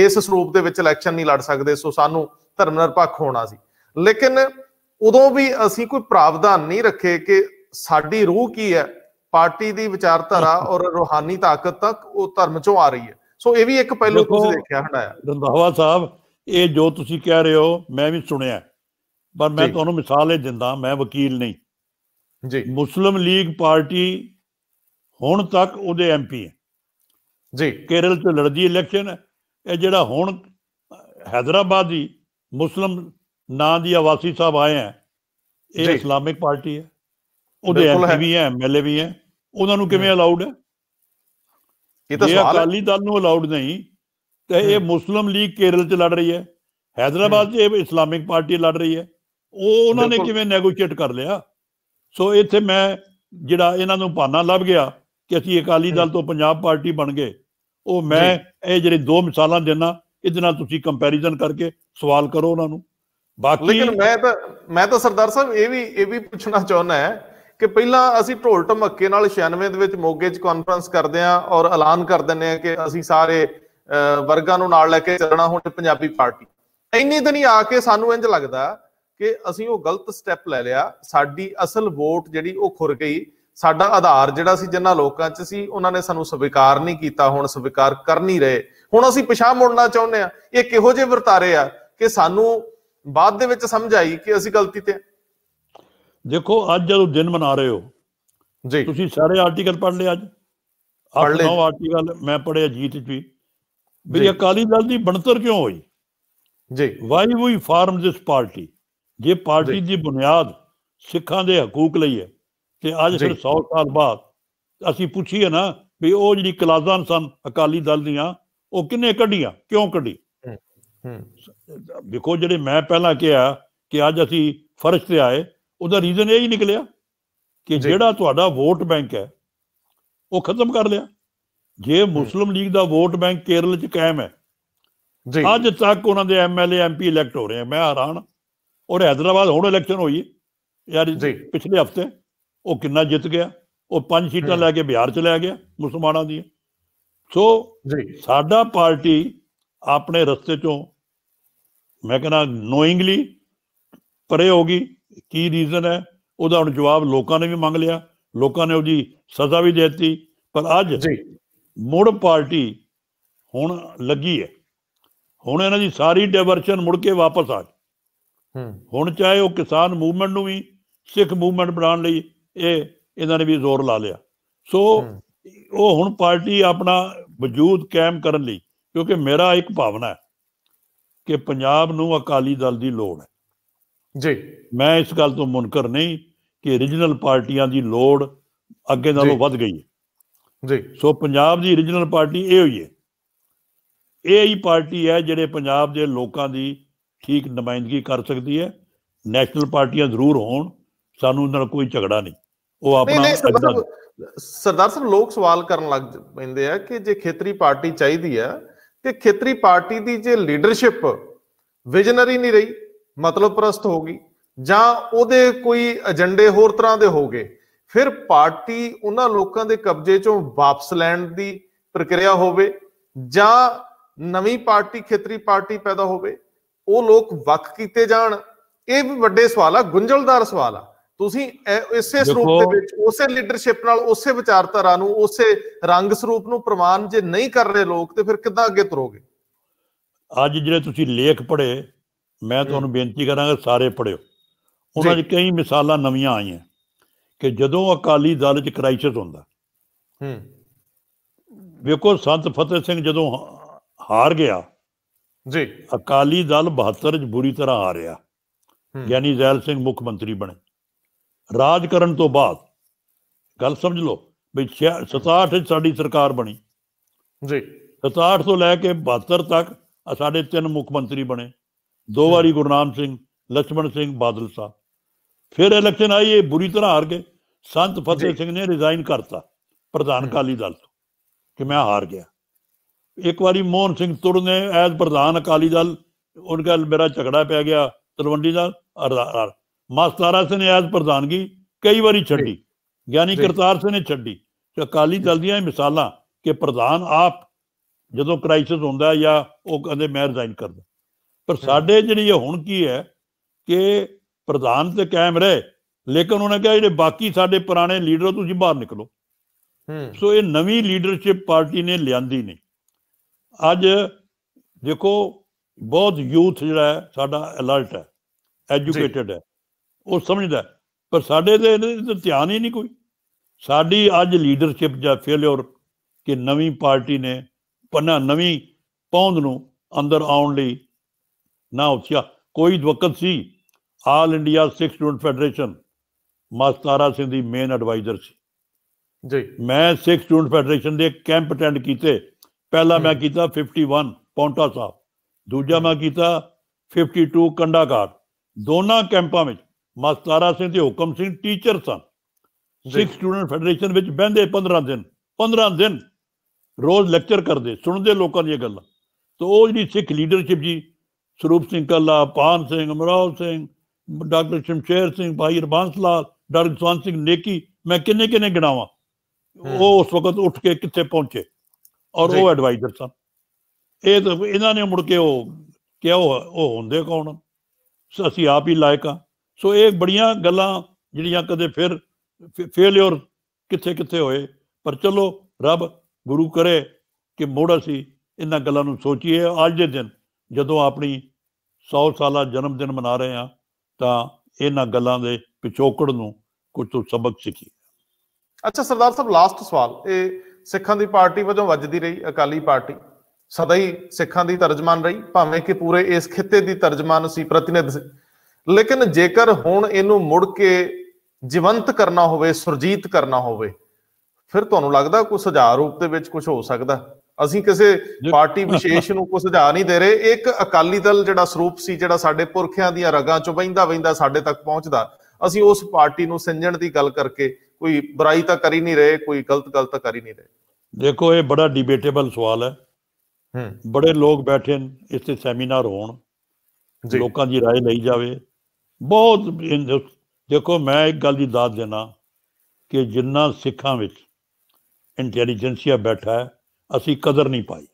ਇਸ ਸਰੂਪ ਦੇ ਵਿੱਚ ਇਲੈਕਸ਼ਨ ਨਹੀਂ ਲੜ ਸਕਦੇ ਸੋ ਸਾਨੂੰ ਧਰਮ ਨਿਰਪੱਖ ਹੋਣਾ ਸੀ ਲੇਕਿਨ ਉਦੋਂ ਵੀ ਅਸੀਂ ਕੋਈ ਪ੍ਰਾਵਧਾਨ ਨਹੀਂ ਰੱਖੇ ਕਿ ਸਾਡੀ ਰੂਹ ਕੀ ਹੈ ਪਾਰਟੀ ਦੀ ਵਿਚਾਰਧਾਰਾ ਔਰ ਰੋਹਾਨੀ ਤਾਕਤ ਤੱਕ ਉਹ ਧਰਮ ਚੋਂ ਆ ਰਹੀ ਹੈ ਸੋ ਇਹ ਵੀ ਇੱਕ ਪਹਿਲੂ ਤੁਸੀਂ ਦੇਖਿਆ ਹੰਡਾਇਆ ਰੰਧਾਵਾ ਸਾਹਿਬ ਇਹ ਜੋ ਤੁਸੀਂ ਕਹਿ ਰਹੇ ਹੋ ਮੈਂ ਵੀ ਸੁਣਿਆ ਪਰ ਮੈਂ ਤੁਹਾਨੂੰ ਮਿਸਾਲ ਇਹ ਦਿੰਦਾ ਮੈਂ ਵਕੀਲ ਨਹੀਂ ਜੀ ਮੁਸਲਮ ਲੀਗ ਪਾਰਟੀ ਹੁਣ ਤੱਕ ਉਹਦੇ ਐਮਪੀ ਹੈ ਜੀ ਕੇਰਲ ਚ ਲੜਦੀ ਇਲੈਕਸ਼ਨ ਇਹ ਜਿਹੜਾ ਹੁਣ ਹైదరాబాద్ ਦੀ ਮੁਸਲਮ ਨਾਂ ਦੀ ਆਵਾਸੀ ਸਾਹਿਬ ਆਏ ਆ ਇਹ ਇਸਲਾਮਿਕ ਪਾਰਟੀ ਹੈ ਉਹਦੇ ਐਮਪੀ ਵੀ ਹੈ ਐਮਐਲਏ ਵੀ ਹੈ ਉਹਨਾਂ ਨੂੰ ਕਿਵੇਂ ਅਲਾਉਡ ਹੈ ਇਹ ਤਾਂ ਸਵਾਲ ਹੈ ਅਕਾਲੀ ਦਲ ਨੂੰ ਅਲਾਉਡ ਨਹੀਂ ਤੇ ਇਹ ਮੁਸਲਮ ਲੀਗ ਕੇਰਲ ਚ ਲੜ ਰਹੀ ਹੈ ਹైదరాబాద్ 'ਚ ਇਹ ਇਸਲਾਮਿਕ ਪਾਰਟੀ ਲੜ ਰਹੀ ਹੈ ਉਹ ਉਹਨਾਂ ਨੇ ਕਿਵੇਂ ਨੈਗੋਸ਼ੀਏਟ ਕਰ ਲਿਆ ਸੋ ਇੱਥੇ ਮੈਂ ਜਿਹੜਾ ਇਹਨਾਂ ਨੂੰ ਪਾਣਾ ਲੱਭ ਗਿਆ ਕਿ ਅਸੀਂ ਅਕਾਲੀ ਦਲ ਤੋਂ ਪੰਜਾਬ ਪਾਰਟੀ ਬਣ ਗਏ ਉਹ ਮੈਂ ਇਹ ਜਿਹੜੇ ਦੋ ਮਿਸਾਲਾਂ ਦੇਣਾ ਇਹਦੇ ਨਾਲ ਤੁਸੀਂ ਕੰਪੈਰੀਜ਼ਨ ਕਰਕੇ ਸਵਾਲ ਕਰੋ ਉਹਨਾਂ ਨੂੰ ਬਾਕੀ ਲੇਕਿਨ ਮੈਂ ਤਾਂ ਮੈਂ ਤਾਂ ਸਰਦਾਰ ਸਾਹਿਬ ਇਹ ਵੀ ਇਹ ਵੀ ਪੁੱਛਣਾ ਚਾਹੁੰਦਾ ਹੈ ਕਿ ਪਹਿਲਾਂ ਅਸੀਂ ਢੋਲ ਢਮੱਕੇ ਨਾਲ 96 ਦੇ ਵਿੱਚ ਮੋਗੇ 'ਚ ਕਾਨਫਰੰਸ ਕਰਦੇ ਆਂ ਔਰ ਐਲਾਨ ਕਰ ਦਿੰਦੇ ਆਂ ਕਿ ਅਸੀਂ ਸਾਰੇ ਵਰਗਾਂ ਨੂੰ ਨਾਲ ਲੈ ਕੇ ਚੱਲਣਾ ਹੁਣ ਪੰਜਾਬੀ ਪਾਰਟੀ ਇੰਨੀ ਦਿਨੀ ਆ ਕੇ ਸਾਨੂੰ ਇੰਜ ਲੱਗਦਾ ਕਿ ਅਸੀਂ ਉਹ ਗਲਤ ਸਟੈਪ ਲੈ ਲਿਆ ਸਾਡੀ ਅਸਲ ਵੋਟ ਜਿਹੜੀ ਉਹ ਖੁਰ ਗਈ ਸਾਡਾ ਆਧਾਰ ਜਿਹੜਾ ਸੀ ਜਿੰਨਾ ਲੋਕਾਂ 'ਚ ਸੀ ਉਹਨਾਂ ਨੇ ਸਾਨੂੰ ਸਵੀਕਾਰ ਨਹੀਂ ਕੀਤਾ ਹੁਣ ਸਵੀਕਾਰ ਕਰ ਨਹੀਂ ਰਹੇ ਹੁਣ ਅਸੀਂ ਪਿਛਾ ਮੁੜਨਾ ਚਾਹੁੰਦੇ ਆ ਇਹ ਕਿਹੋ ਜਿਹੇ ਵਰਤਾਰੇ ਆ ਕਿ ਸਾਨੂੰ ਬਾਅਦ ਦੇ ਵਿੱਚ ਸਮਝ ਆਈ ਕਿ ਅਸੀਂ ਗਲਤੀ ਤੇ ਦੇਖੋ ਅੱਜ ਜਦੋਂ ਦਿਨ ਮਨਾ ਰਹੇ ਹੋ ਜੀ ਤੁਸੀਂ ਸਾਰੇ ਆਰਟੀਕਲ ਪੜ੍ਹ ਲਏ ਅੱਜ ਪੜ੍ਹ ਲਏ ਨੌ ਆਰਟੀਕਲ ਮੈਂ ਪੜ੍ਹਿਆ ਜੀਤ ਜੀ ਵੀ ਅਕਾਲੀ ਦਲ ਦੀ ਬਣਤਰ ਕਿਉਂ ਹੋਈ ਜੀ why we form this party ਜੇ ਪਾਰਟੀ ਦੀ ਬੁਨਿਆਦ ਸਿੱਖਾਂ ਦੇ ਹਕੂਕ ਲਈ ਹੈ ਤੇ ਅੱਜ ਫਿਰ 100 ਸਾਲ ਬਾਅਦ ਅਸੀਂ ਪੁੱਛੀਏ ਨਾ ਵੀ ਉਹ ਜਿਹੜੀ ਕਲਾਜ਼ਾਂ ਸਨ ਅਕਾਲੀ ਦਲ ਦੀਆਂ ਉਹ ਕਿੰਨੇ ਕੱਢੀਆਂ ਕਿਉਂ ਕੱਢੀ ਹੂੰ ਦੇਖੋ ਜਿਹੜੇ ਮੈਂ ਪਹਿਲਾਂ ਕਿਹਾ ਕਿ ਅੱਜ ਅਸੀਂ ਫਰਸ਼ ਤੇ ਆਏ ਉਹਦਾ ਰੀਜ਼ਨ ਇਹ ਹੀ ਨਿਕਲਿਆ ਕਿ ਜਿਹੜਾ ਤੁਹਾਡਾ ਵੋਟ ਬੈਂਕ ਹੈ ਉਹ ਖਤਮ ਕਰ ਲਿਆ ਜੇ ਮੁਸਲਮ ਲੀਗ ਦਾ ਵੋਟ ਬੈਂਕ ਕੇਰਲ 'ਚ ਕਾਇਮ ਹੈ ਜੀ ਅੱਜ ਤੱਕ ਉਹਨਾਂ ਦੇ ਐਮਐਲਏ ਐਮਪੀ ਇਲੈਕਟ ਹੋ ਰਹੇ ਆ ਮੈਂ ਹੈਰਾਨ ਔਰ ਹైదరాబాద్ ਹੁਣ ਇਲੈਕਸ਼ਨ ਹੋਈ ਯਾਰ ਪਿਛਲੇ ਹਫਤੇ ਉਹ ਕਿੰਨਾ ਜਿੱਤ ਗਿਆ ਉਹ ਪੰਜ ਸੀਟਾਂ ਲੈ ਕੇ ਬਿਹਾਰ ਚ ਲੈ ਗਿਆ ਮੁਸਲਮਾਨਾਂ ਦੀ ਸੋ ਸਾਡਾ ਪਾਰਟੀ ਆਪਣੇ ਰਸਤੇ ਚੋਂ ਮੈਂ ਕਹਿੰਦਾ ਨੋਇੰਗਲੀ ਪਰੇ ਹੋ ਗਈ ਕੀ ਰੀਜ਼ਨ ਹੈ ਉਹਦਾ ਹੁਣ ਜਵਾਬ ਲੋਕਾਂ ਨੇ ਵੀ ਮੰਗ ਲਿਆ ਲੋਕਾਂ ਨੇ ਉਹਦੀ ਸਜ਼ਾ ਵੀ ਦਿੱਤੀ ਪਰ ਅੱਜ ਜੀ ਮੁੜ ਪਾਰਟੀ ਹੁਣ ਲੱਗੀ ਹੈ ਹੁਣ ਇਹਨਾਂ ਦੀ ਸਾਰੀ ਡਾਇਵਰਸ਼ਨ ਮੁੜ ਕੇ ਵਾਪਸ ਆ ਗਈ ਹੁਣ ਚਾਹੇ ਉਹ ਕਿਸਾਨ ਮੂਵਮੈਂਟ ਨੂੰ ਵੀ ਸਿੱਖ ਮੂਵਮੈਂਟ ਬਣਾਉਣ ਲਈ ਇਹ ਇਹਨਾਂ ਨੇ ਵੀ ਜ਼ੋਰ ਲਾ ਲਿਆ ਸੋ ਉਹ ਹੁਣ ਪਾਰਟੀ ਆਪਣਾ ਵਜੂਦ ਕਾਇਮ ਕਰਨ ਲਈ ਕਿਉਂਕਿ ਮੇਰਾ ਇੱਕ ਭਾਵਨਾ ਹੈ ਕਿ ਪੰਜਾਬ ਨੂੰ ਅਕਾਲੀ ਦਲ ਦੀ ਲੋੜ ਹੈ ਜੀ ਮੈਂ ਇਸ ਗੱਲ ਤੋਂ ਮੁਨਕਰ ਨਹੀਂ ਕਿ origignal ਪਾਰਟੀਆਂ ਦੀ ਲੋੜ ਅੱਗੇ ਨਾਲੋਂ ਵੱਧ ਗਈ ਹੈ ਜੀ ਸੋ ਪੰਜਾਬ ਦੀ origignal ਪਾਰਟੀ ਇਹ ਹੋਈ ਹੈ ਇਹ ਹੀ ਪਾਰਟੀ ਹੈ ਜਿਹੜੇ ਪੰਜਾਬ ਦੇ ਲੋਕਾਂ ਦੀ ਠੀਕ ਨੁਮਾਇੰਦਗੀ ਕਰ ਸਕਦੀ ਹੈ ਨੈਸ਼ਨਲ ਪਾਰਟੀਆਂ ਜ਼ਰੂਰ ਹੋਣ ਸਾਨੂੰ ਉਹਨਾਂ ਨਾਲ ਕੋਈ ਝਗੜਾ ਨਹੀਂ ਉਹ ਆਪਣਾ ਸਰਦਾਰ ਸਾਹਿਬ ਲੋਕ ਸਵਾਲ ਕਰਨ ਲੱਗ ਪੈਂਦੇ ਆ ਕਿ ਜੇ ਖੇਤਰੀ ਪਾਰਟੀ ਚਾਹੀਦੀ ਆ ਤੇ ਖੇਤਰੀ ਪਾਰਟੀ ਦੀ ਜੇ ਲੀਡਰਸ਼ਿਪ ਵਿਜ਼ਨਰੀ ਨਹੀਂ ਰਹੀ ਮਤਲਬ ਪ੍ਰਸਤ ਹੋ ਗਈ ਜਾਂ ਉਹਦੇ ਕੋਈ ਏਜੰਡੇ ਹੋਰ ਤਰ੍ਹਾਂ ਦੇ ਹੋ ਗਏ ਫਿਰ ਪਾਰਟੀ ਉਹਨਾਂ ਲੋਕਾਂ ਦੇ ਕਬਜ਼ੇ ਚੋਂ ਵਾਪਸ ਲੈਣ ਦੀ ਪ੍ਰਕਿਰਿਆ ਹੋਵੇ ਜਾਂ ਨਵੀਂ ਪਾਰਟੀ ਖੇਤਰੀ ਪਾਰਟੀ ਪੈਦਾ ਹੋਵੇ ਉਹ ਲੋਕ ਵੱਖ ਕੀਤੇ ਜਾਣ ਇਹ ਵੀ ਵੱਡੇ ਸਵਾਲ ਆ ਗੁੰਝਲਦਾਰ ਸਵਾਲ ਆ ਤੁਸੀਂ ਇਸੇ ਸਰੂਪ ਦੇ ਵਿੱਚ ਉਸੇ ਲੀਡਰਸ਼ਿਪ ਨਾਲ ਉਸੇ ਵਿਚਾਰਧਾਰਾ ਨੂੰ ਉਸੇ ਰੰਗ ਸਰੂਪ ਨੂੰ ਪ੍ਰਮਾਨ ਜੇ ਨਹੀਂ ਕਰ ਰਹੇ ਲੋਕ ਤੇ ਫਿਰ ਕਿੱਦਾਂ ਅੱਗੇ ਤਰੋਗੇ ਅੱਜ ਜਿਹੜੇ ਤੁਸੀਂ ਲੇਖ ਪੜ੍ਹੇ ਮੈਂ ਤੁਹਾਨੂੰ ਬੇਨਤੀ ਕਰਾਂਗਾ ਸਾਰੇ ਪੜ੍ਹਿਓ ਉਹਨਾਂ ਦੇ ਕਈ ਮਿਸਾਲਾਂ ਨਵੀਆਂ ਆਈਆਂ ਕਿ ਜਦੋਂ ਅਕਾਲੀ ਦਲ 'ਚ ਕ੍ਰਾਈਸਿਸ ਹੁੰਦਾ ਹੂੰ ਵੇਖੋ ਸੰਤ ਫਤਿਹ ਸਿੰਘ ਜਦੋਂ ਹਾਰ ਗਿਆ ਜੀ ਅਕਾਲੀ ਦਲ 72 'ਚ ਬੁਰੀ ਤਰ੍ਹਾਂ ਹਾਰਿਆ ਗਿਆਨੀ ਜ਼ੈਲ ਸਿੰਘ ਮੁੱਖ ਮੰਤਰੀ ਬਣੇ राज तो बाद गल समझ लो भी सताहठ साड़ी बनी जी सताहठ तो लैके बहत्तर तक साढ़े तीन मुख्यमंत्री बने दो बारी गुरनाम सिंह लक्ष्मण सिंह बादल साहब फिर इलेक्शन आई ये बुरी तरह हार गए संत फतेह सिंह ने रिजाइन करता प्रधान अकाली दल तो कि मैं हार गया एक बारी मोहन सिंह तुर ने एज प्रधान अकाली दल उनका मेरा झगड़ा पै गया तलवी दल ਮਸਤਾਰਾ ਸਿੰਘ ਨੇ ਐਜ਼ ਪ੍ਰਧਾਨਗੀ ਕਈ ਵਾਰੀ ਛੱਡੀ ਗਿਆਨੀ ਕਰਤਾਰ ਸਿੰਘ ਨੇ ਛੱਡੀ ਤੇ ਅਕਾਲੀ ਦਲ ਦੀਆਂ ਮਿਸਾਲਾਂ ਕਿ ਪ੍ਰਧਾਨ ਆਪ ਜਦੋਂ ਕ੍ਰਾਈਸਿਸ ਹੁੰਦਾ ਜਾਂ ਉਹ ਕਹਿੰਦੇ ਮੈਂ ਰਿਜ਼ਾਈਨ ਕਰਦਾ ਪਰ ਸਾਡੇ ਜਿਹੜੀ ਇਹ ਹੁਣ ਕੀ ਹੈ ਕਿ ਪ੍ਰਧਾਨ ਤੇ ਕਾਇਮ ਰਹੇ ਲੇਕਿਨ ਉਹਨੇ ਕਿਹਾ ਜਿਹੜੇ ਬਾਕੀ ਸਾਡੇ ਪੁਰਾਣੇ ਲੀਡਰ ਤੁਸੀਂ ਬਾਹਰ ਨਿਕਲੋ ਹੂੰ ਸੋ ਇਹ ਨਵੀਂ ਲੀਡਰਸ਼ਿਪ ਪਾਰਟੀ ਨੇ ਲਿਆਂਦੀ ਨਹੀਂ ਅੱਜ ਦੇਖੋ ਬਹੁਤ ਯੂਥ ਜਿਹੜਾ ਹੈ ਸਾਡਾ ਅਲਰਟ ਹੈ ਐਜੂਕੇਟਿਡ ਹੈ ਉਹ ਸਮਝਦਾ ਪਰ ਸਾਡੇ ਤੇ ਇਹਦੇ ਧਿਆਨ ਹੀ ਨਹੀਂ ਕੋਈ ਸਾਡੀ ਅੱਜ ਲੀਡਰਸ਼ਿਪ ਜਾਂ ਫੇਲਿਓਰ ਕਿ ਨਵੀਂ ਪਾਰਟੀ ਨੇ ਪਨਾ ਨਵੀਂ ਪੌਂਦ ਨੂੰ ਅੰਦਰ ਆਉਣ ਲਈ ਨਾ ਉੱਚਿਆ ਕੋਈ ਵਕਤ ਸੀ all India Sikh student federation Mastara Singh ਦੀ ਮੇਨ ਐਡਵਾਈਜ਼ਰ ਸੀ ਜੀ ਮੈਂ ਸਿੱਖ ਸਟੂਡੈਂਟ ਫੈਡਰੇਸ਼ਨ ਦੇ ਕੈਂਪ ਅਟੈਂਡ ਕੀਤੇ ਪਹਿਲਾ ਮੈਂ ਕੀਤਾ 51 ਪੌਂਟਾ ਸਾਹਿਬ ਦੂਜਾ ਮੈਂ ਕੀਤਾ 52 ਕੰਡਾਕਾਰ ਦੋਨਾਂ ਕੈਂਪਾਂ ਵਿੱਚ ਮਸਤਾਰਾ ਸਿੰਘ ਤੇ ਹੁਕਮ ਸਿੰਘ ਟੀਚਰ ਸਨ ਸਿੱਖ ਸਟੂਡੈਂਟ ਫੈਡਰੇਸ਼ਨ ਵਿੱਚ ਬਹਿੰਦੇ 15 ਦਿਨ 15 ਦਿਨ ਰੋਜ਼ ਲੈਕਚਰ ਕਰਦੇ ਸੁਣਦੇ ਲੋਕਾਂ ਦੀਆਂ ਗੱਲਾਂ ਤੇ ਉਹ ਜਿਹੜੀ ਸਿੱਖ ਲੀਡਰਸ਼ਿਪ ਜੀ ਸਰੂਪ ਸਿੰਘ ਕੱਲਾ ਪਾਨ ਸਿੰਘ ਅਮਰਾਵ ਸਿੰਘ ਡਾਕਟਰ ਸ਼ਮਸ਼ੇਰ ਸਿੰਘ ਭਾਈ ਰਬਾਂਸ ਲਾਲ ਡਾਕਟਰ ਸਵਾਨ ਸਿੰਘ ਨੇਕੀ ਮੈਂ ਕਿੰਨੇ ਕਿੰਨੇ ਗਿਣਾਵਾਂ ਉਹ ਉਸ ਵਕਤ ਉੱਠ ਕੇ ਕਿੱਥੇ ਪਹੁੰਚੇ ਔਰ ਉਹ ਐਡਵਾਈਜ਼ਰ ਸਨ ਇਹ ਤਾਂ ਇਹਨਾਂ ਨੇ ਮੁੜ ਕੇ ਉਹ ਕਿਹਾ ਉਹ ਹੁੰਦੇ ਕੌਣ ਅਸੀਂ ਆਪ ਹੀ ਲਾਇਕ ਆ ਸੋ ਇਹ ਬੜੀਆਂ ਗੱਲਾਂ ਜਿਹੜੀਆਂ ਕਦੇ ਫਿਰ ਫੇਲਿਓਰ ਕਿੱਥੇ ਕਿੱਥੇ ਹੋਏ ਪਰ ਚਲੋ ਰੱਬ ਗੁਰੂ ਕਰੇ ਕਿ ਮੋੜ ਅਸੀਂ ਇਹਨਾਂ ਗੱਲਾਂ ਨੂੰ ਸੋਚੀਏ ਅੱਜ ਦੇ ਦਿਨ ਜਦੋਂ ਆਪਣੀ 100 ਸਾਲਾ ਜਨਮ ਦਿਨ ਮਨਾ ਰਹੇ ਆ ਤਾਂ ਇਹਨਾਂ ਗੱਲਾਂ ਦੇ ਪਿਛੋਕੜ ਨੂੰ ਕੁਝ ਤੋਂ ਸਬਕ ਸਿੱਖੀ ਅੱਛਾ ਸਰਦਾਰ ਸਾਹਿਬ ਲਾਸਟ ਸਵਾਲ ਇਹ ਸਿੱਖਾਂ ਦੀ ਪਾਰਟੀ ਵਜੋਂ ਵੱਜਦੀ ਰਹੀ ਅਕਾਲੀ ਪਾਰਟੀ ਸਦਾ ਹੀ ਸਿੱਖਾਂ ਦੀ ਤਰਜਮਾਨ ਰਹੀ ਭਾਵੇਂ ਕਿ ਪੂਰੇ ਇਸ ਖਿੱਤੇ ਦੀ ਤਰਜਮਾਨ ਸੀ ਪ੍ਰਤੀਨਿਧ ਲੇਕਿਨ ਜੇਕਰ ਹੁਣ ਇਹਨੂੰ ਮੁੜ ਕੇ ਜੀਵੰਤ ਕਰਨਾ ਹੋਵੇ ਸੁਰਜੀਤ ਕਰਨਾ ਹੋਵੇ ਫਿਰ ਤੁਹਾਨੂੰ ਲੱਗਦਾ ਕੋਈ ਸੁਝਾਅ ਰੂਪ ਦੇ ਵਿੱਚ ਕੁਝ ਹੋ ਸਕਦਾ ਅਸੀਂ ਕਿਸੇ ਪਾਰਟੀ ਵਿਸ਼ੇਸ਼ ਨੂੰ ਕੋਈ ਸੁਝਾਅ ਨਹੀਂ ਦੇ ਰਹੇ ਇੱਕ ਅਕਾਲੀ ਦਲ ਜਿਹੜਾ ਸਰੂਪ ਸੀ ਜਿਹੜਾ ਸਾਡੇ ਪੁਰਖਿਆਂ ਦੀਆਂ ਰਗਾਂ ਚੋਂ ਵਹਿੰਦਾ ਵਹਿੰਦਾ ਸਾਡੇ ਤੱਕ ਪਹੁੰਚਦਾ ਅਸੀਂ ਉਸ ਪਾਰਟੀ ਨੂੰ ਸਿੰਜਣ ਦੀ ਗੱਲ ਕਰਕੇ ਕੋਈ ਬੁਰਾਈ ਤਾਂ ਕਰੀ ਨਹੀਂ ਰਹੇ ਕੋਈ ਗਲਤ ਗੱਲ ਤਾਂ ਕਰੀ ਨਹੀਂ ਰਹੇ ਦੇਖੋ ਇਹ ਬੜਾ ਡਿਬੇਟੇਬਲ ਸਵਾਲ ਹੈ ਹੂੰ ਬੜੇ ਲੋਕ ਬੈਠੇ ਨੇ ਇਸ ਤੇ ਸੈਮੀਨਾਰ ਹੋਣ ਲੋਕਾਂ ਦੀ رائے ਲਈ ਜਾਵੇ ਬਹੁਤ ਦੇਖੋ ਮੈਂ ਇੱਕ ਗੱਲ ਦੀ ਦਾਤ ਦੇਣਾ ਕਿ ਜਿੰਨਾ ਸਿੱਖਾਂ ਵਿੱਚ ਇੰਟੈਲੀਜੈਂਸੀਆ ਬੈਠਾ ਹੈ ਅਸੀਂ ਕਦਰ ਨਹੀਂ ਪਾਈ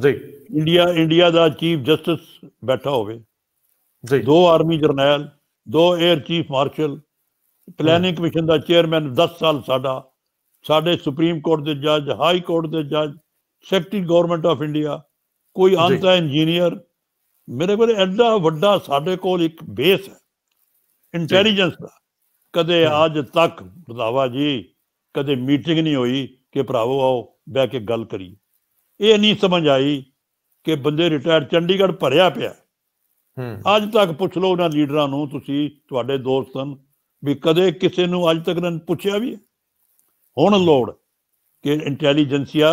ਜੀ ਇੰਡੀਆ ਇੰਡੀਆ ਦਾ ਚੀਫ ਜਸਟਿਸ ਬੈਠਾ ਹੋਵੇ ਜੀ ਦੋ ਆਰਮੀ ਜਰਨੈਲ ਦੋ air chief marshal planning commission ਦਾ ਚੇਅਰਮੈਨ 10 ਸਾਲ ਸਾਡਾ ਸਾਡੇ ਸੁਪਰੀਮ ਕੋਰਟ ਦੇ ਜੱਜ ਹਾਈ ਕੋਰਟ ਦੇ ਜੱਜ ਸੈਕਟਰੀ ਗਵਰਨਮੈਂਟ ਆਫ ਇੰਡੀਆ ਕੋਈ ਅੰਤਾ ਇੰਜੀਨੀਅਰ ਮੇਰੇ ਕੋਲ ਐਡਾ ਵੱਡਾ ਸਾਡੇ ਕੋਲ ਇੱਕ ਬੇਸ ਹੈ ਇੰਟੈਲੀਜੈਂਸ ਦਾ ਕਦੇ ਅੱਜ ਤੱਕ ਬਤਾਵਾ ਜੀ ਕਦੇ ਮੀਟਿੰਗ ਨਹੀਂ ਹੋਈ ਕਿ ਭਰਾਵੋ ਆਓ ਬਹਿ ਕੇ ਗੱਲ ਕਰੀ ਇਹ ਨਹੀਂ ਸਮਝ ਆਈ ਕਿ ਬੰਦੇ ਰਿਟਾਇਰ ਚੰਡੀਗੜ੍ਹ ਭਰਿਆ ਪਿਆ ਅੱਜ ਤੱਕ ਪੁੱਛ ਲਓ ਉਹਨਾਂ ਲੀਡਰਾਂ ਨੂੰ ਤੁਸੀਂ ਤੁਹਾਡੇ ਦੋਸਤਾਂ ਵੀ ਕਦੇ ਕਿਸੇ ਨੂੰ ਅੱਜ ਤੱਕ ਨਾ ਪੁੱਛਿਆ ਵੀ ਹੁਣ ਲੋੜ ਕਿ ਇੰਟੈਲੀਜੈਂਸੀਆ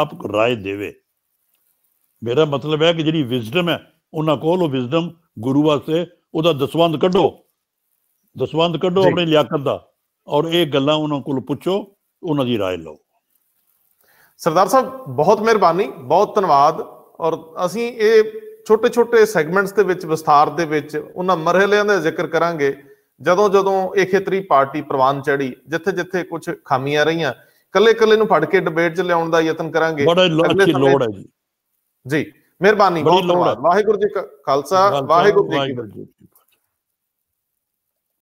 ਆਪ ਰਾਏ ਦੇਵੇ ਮੇਰਾ ਮਤਲਬ ਹੈ ਕਿ ਜਿਹੜੀ ਵਿਜ਼ਡਮ ਹੈ ਉਹਨਾਂ ਕੋਲ ਉਹ ਵਿਜ਼ਡਮ ਗੁਰੂ ਵਾਸਤੇ ਉਹਦਾ ਦਸਵੰਦ ਕੱਢੋ ਦਸਵੰਦ ਕੱਢੋ ਆਪਣੀ ਲਿਆਕਤ ਦਾ ਔਰ ਇਹ ਗੱਲਾਂ ਉਹਨਾਂ ਕੋਲ ਪੁੱਛੋ ਉਹਨਾਂ ਦੀ رائے ਲਓ ਸਰਦਾਰ ਸਾਹਿਬ ਬਹੁਤ ਮਿਹਰਬਾਨੀ ਬਹੁਤ ਧੰਨਵਾਦ ਔਰ ਅਸੀਂ ਇਹ ਛੋਟੇ ਛੋਟੇ ਸੈਗਮੈਂਟਸ ਦੇ ਵਿੱਚ ਵਿਸਥਾਰ ਦੇ ਵਿੱਚ ਉਹਨਾਂ ਮਰਹਲਿਆਂ ਦਾ ਜ਼ਿਕਰ ਕਰਾਂਗੇ ਜਦੋਂ ਜਦੋਂ ਇਹ ਖੇਤਰੀ ਪਾਰਟੀ ਪ੍ਰਵਾਨ ਚੜੀ ਜਿੱਥੇ ਜਿੱਥੇ ਕੁਝ ਖਾਮੀਆਂ ਰਹੀਆਂ ਕੱਲੇ ਕੱਲੇ ਨੂੰ ਫੜ ਕੇ ਡਿਬੇਟ 'ਚ ਲਿਆਉਣ ਦਾ ਯਤਨ ਕਰਾਂਗੇ ਬੜਾ ਲੋੜ ਹੈ ਜੀ ਜੀ ਮਿਹਰਬਾਨੀ ਬਹੁਤ ਬਹੁਤ ਵਾਹਿਗੁਰੂ ਜੀ ਕਾ ਖਾਲਸਾ ਵਾਹਿਗੁਰੂ ਜੀ ਕੀ ਫਤਿਹ